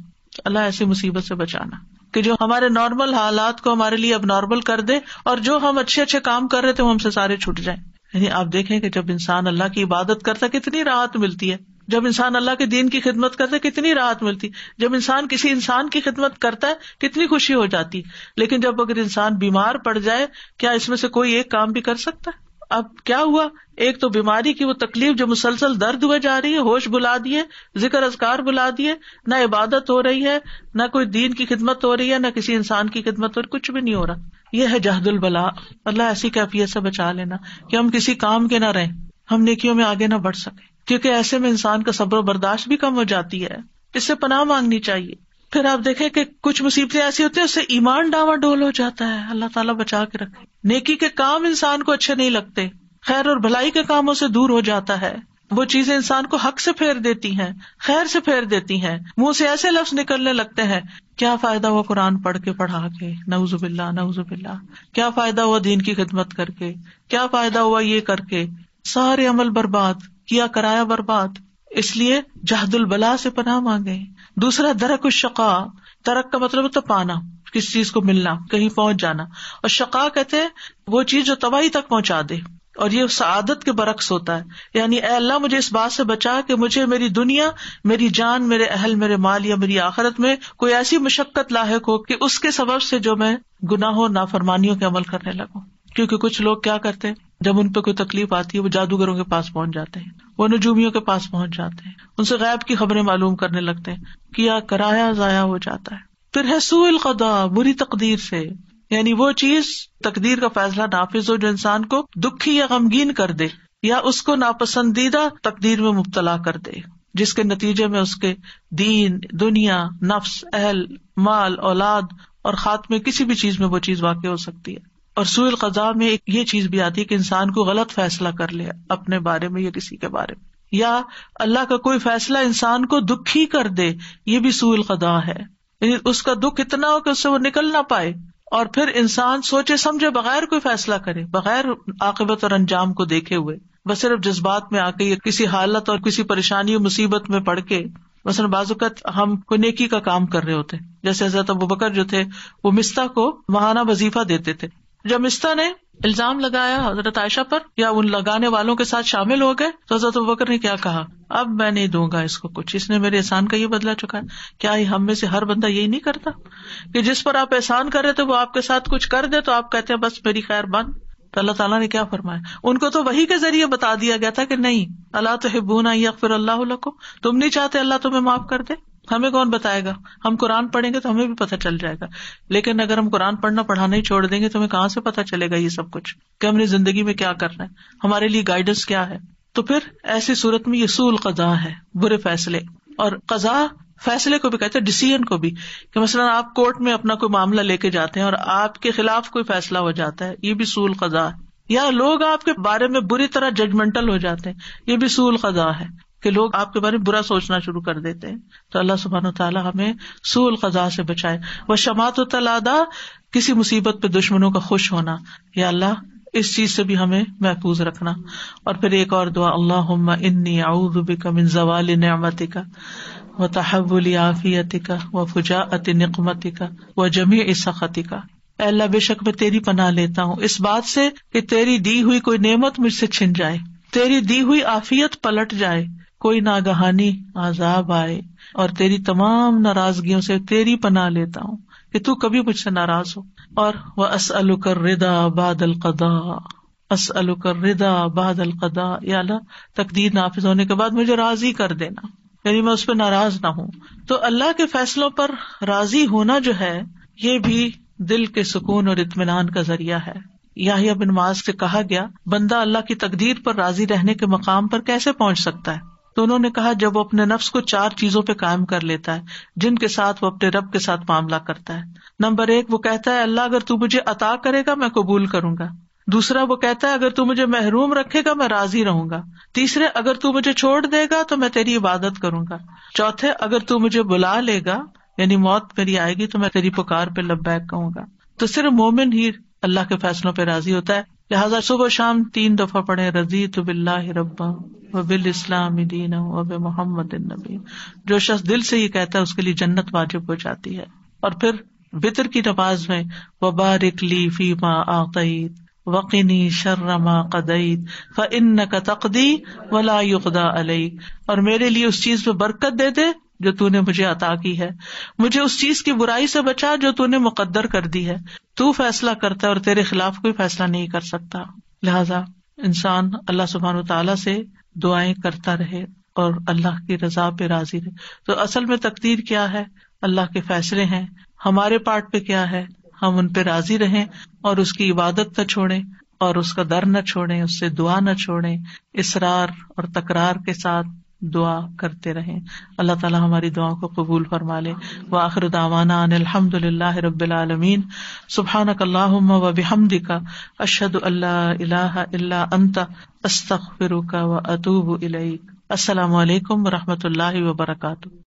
अल्लाह ऐसी मुसीबत से बचाना कि जो हमारे नॉर्मल हालात को हमारे लिए अब नॉर्मल कर दे और जो हम अच्छे अच्छे काम कर रहे थे वो हमसे सारे छूट जाए यानी आप देखें कि जब इंसान अल्लाह की इबादत करता कितनी राहत मिलती है जब इंसान अल्लाह के दीन की खिदमत करता है कितनी राहत मिलती है जब इंसान किसी इंसान की खिदमत करता है कितनी खुशी हो जाती है लेकिन जब अगर इंसान बीमार पड़ जाए क्या इसमें से कोई एक काम भी कर सकता है अब क्या हुआ एक तो बीमारी की वो तकलीफ जो मुसलसल दर्द हुए जा रही है होश बुला दिए जिक्र अजकार बुला दिए न इबादत हो रही है न कोई दीन की खिदमत हो रही है न किसी इंसान की खिदमत हो रही कुछ भी नहीं हो रहा यह है जहदुल बला अल्लाह ऐसी कैफियत से बचा लेना की हम किसी काम के ना रहे हम नेकियों में आगे ना बढ़ सके क्यूँकी ऐसे में इंसान का सब्र बर्दाश्त भी कम हो जाती है इससे पनाह मांगनी चाहिए फिर आप देखें कि कुछ मुसीबतें ऐसी होती है उससे ईमान डावा डोल हो जाता है अल्लाह ताला बचा के रखे नेकी के काम इंसान को अच्छे नहीं लगते खैर और भलाई के कामों से दूर हो जाता है वो चीजें इंसान को हक से फेर देती हैं खैर से फेर देती हैं मुंह से ऐसे लफ्ज निकलने लगते हैं क्या फायदा हुआ कुरान पढ़ के पढ़ा के नवजुबिल्ला नवजुबिल्ला क्या फायदा हुआ दीन की खिदमत करके क्या फायदा हुआ ये करके सारे अमल बर्बाद किया कराया बर्बाद इसलिए जहदुल बला से पनाह मांगे दूसरा दरक शका तरक का मतलब तो पाना किसी चीज को मिलना कहीं पहुंच जाना और शका कहते हैं वो चीज जो तबाही तक पहुंचा दे और ये आदत के बरक्स होता है यानी अल्लाह मुझे इस बात से बचा कि मुझे मेरी दुनिया मेरी जान मेरे अहल मेरे माल या मेरी आखिरत में कोई ऐसी मुशक्कत लाक हो कि उसके सबब से जो मैं गुनाहों नाफरमानियों के अमल करने लगू क्योंकि कुछ लोग क्या करते हैं जब उन पर कोई तकलीफ आती है वो जादूगरों के पास पहुंच जाते हैं वो नजूमियों के पास पहुंच जाते हैं उनसे गैब की खबरें मालूम करने लगते हैं किया कराया जाया हो जाता है फिर है सुल कदा बुरी तकदीर से यानी वो चीज तकदीर का फैसला नाफिज हो जो इंसान को दुखी या गमगीन कर दे या उसको नापसंदीदा तकदीर में मुबतला कर दे जिसके नतीजे में उसके दीन दुनिया नफ्स अहल माल औलाद और खात में किसी भी चीज में वो चीज वाकई हो सकती है और सुल कजा में एक ये चीज भी आती है कि इंसान को गलत फैसला कर ले अपने बारे में या किसी के बारे में या अल्लाह का कोई फैसला इंसान को दुखी कर दे ये भी सुल कदा है उसका दुख इतना हो कि उससे वो निकल ना पाए और फिर इंसान सोचे समझे बगैर कोई फैसला करे बगैर आकबत और अंजाम को देखे हुए बस सिर्फ जज्बात में आके या किसी हालत और किसी परेशानी मुसीबत में पड़ के मसलन बाजुकत हम को नेकी का काम कर रहे होते जैसे हजरत अबू बकर जो थे वो मिस्ता को महाना वजीफा देते थे जब मिस्ता ने इल्जाम लगाया हजरत आयशा पर या उन लगाने वालों के साथ शामिल हो गए तो हजरत बकर ने क्या कहा अब मैं नहीं दूंगा इसको कुछ इसने मेरे एहसान का ये बदला चुका है क्या हम में से हर बंदा यही नहीं करता कि जिस पर आप एहसान कर रहे थे वो आपके साथ कुछ कर दे तो आप कहते हैं बस मेरी खैर बंद तो अल्लाह तला ने क्या फरमाया उनको तो वही के जरिए बता दिया गया था कि नहीं अल्लाह तो हिब्बूना या फिर अल्लाह को तुम नहीं चाहते अल्लाह तुम्हें माफ कर दे हमें कौन बताएगा हम कुरान पढ़ेंगे तो हमें भी पता चल जाएगा लेकिन अगर हम कुरान पढ़ना पढ़ाना ही छोड़ देंगे तो हमें कहाँ से पता चलेगा ये सब कुछ कि हमने जिंदगी में क्या करना है हमारे लिए गाइडेंस क्या है तो फिर ऐसी सूरत में यसूल कजा है बुरे फैसले और कजा फैसले को भी कहते हैं डिसीजन को भी कि मसलन आप कोर्ट में अपना कोई मामला लेके जाते हैं और आपके खिलाफ कोई फैसला हो जाता है ये भी सूल कजा है या लोग आपके बारे में बुरी तरह जजमेंटल हो जाते हैं ये भी सूल कजा है कि लोग आपके बारे में बुरा सोचना शुरू कर देते हैं तो अल्लाह सुबहान तला हमें सूल कजा से बचाए वह शमात तलादा किसी मुसीबत पे दुश्मनों का खुश होना या अल्लाह इस चीज से भी हमें महफूज रखना और फिर एक और दुआ अल्लाह इन्नी आउबिका मिन जवाल नमतिका व तहवुल आफियतिका व फुजा अति निकमतिका व जमी इसखतिका अल्लाह बेशक मैं तेरी पनाह लेता हूँ इस बात से कि तेरी दी हुई कोई नेमत मुझसे छिन जाए तेरी दी हुई आफियत पलट जाए कोई नागहानी आजाब आए और तेरी तमाम नाराजगियों से तेरी पना लेता हूँ कि तू कभी मुझसे नाराज हो और वह अस कर रिदा बादल कदा अस कर रिदा बादल कदा या तकदीर नाफिज होने के बाद मुझे राजी कर देना यानी मैं उस पर नाराज ना हूँ तो अल्लाह के फैसलों पर राजी होना जो है ये भी दिल के सुकून और इतमान का जरिया है याहिया बिन मास से कहा गया बंदा अल्लाह की तकदीर पर राजी रहने के मकाम पर कैसे पहुंच सकता है तो उन्होंने कहा जब वो अपने नफ्स को चार चीजों पे कायम कर लेता है जिनके साथ वो अपने रब के साथ मामला करता है नंबर एक वो कहता है अल्लाह अगर तू मुझे अता करेगा मैं कबूल करूंगा दूसरा वो कहता है अगर तू मुझे महरूम रखेगा मैं राजी रहूंगा तीसरे अगर तू मुझे छोड़ देगा तो मैं तेरी इबादत करूंगा चौथे अगर तू मुझे बुला लेगा यानी मौत मेरी आएगी तो मैं तेरी पुकार पे लब बैक कहूंगा तो सिर्फ मोमिन ही अल्लाह के फैसलों पर राजी होता है लिहाजा सुबह शाम तीन दफा पढ़े रजी तो बिल्ला रब्बा व बिल इस्लाम दीन वब मोहम्मद नबी जो शख्स दिल से ये कहता है उसके लिए जन्नत वाजिब हो जाती है और फिर बितर की नमाज में वबारिक ली फीमा आकईद वकी शर्रमा कदईद फ इन तकदी वला युकदा अलई और मेरे लिए उस चीज में बरकत दे दे जो तूने मुझे अता की है मुझे उस चीज की बुराई से बचा जो तूने मुकद्दर कर दी है तू फैसला करता है और तेरे खिलाफ कोई फैसला नहीं कर सकता लिहाजा इंसान अल्लाह सुबहान तला से दुआएं करता रहे और अल्लाह की रजा पे राजी रहे तो असल में तकदीर क्या है अल्लाह के फैसले हैं हमारे पार्ट पे क्या है हम उन पे राजी रहे और उसकी इबादत न छोड़े और उसका दर न छोड़े उससे दुआ न छोड़े इसरार और तकरार के साथ दुआ करते रहें अल्लाह ताला हमारी दुआओं को कबूल फरमा ले व आखिर दावाना अनिलहमदिल्लाह रबालमीन सुबहानक अल्लाहुम्मा व बिहमदिका अशहदु अल्ला इलाहा इल्ला अंता अस्तगफिरुका व अतूबु इलैक अस्सलाम वालेकुम व रहमतुल्लाहि व बरकातुहू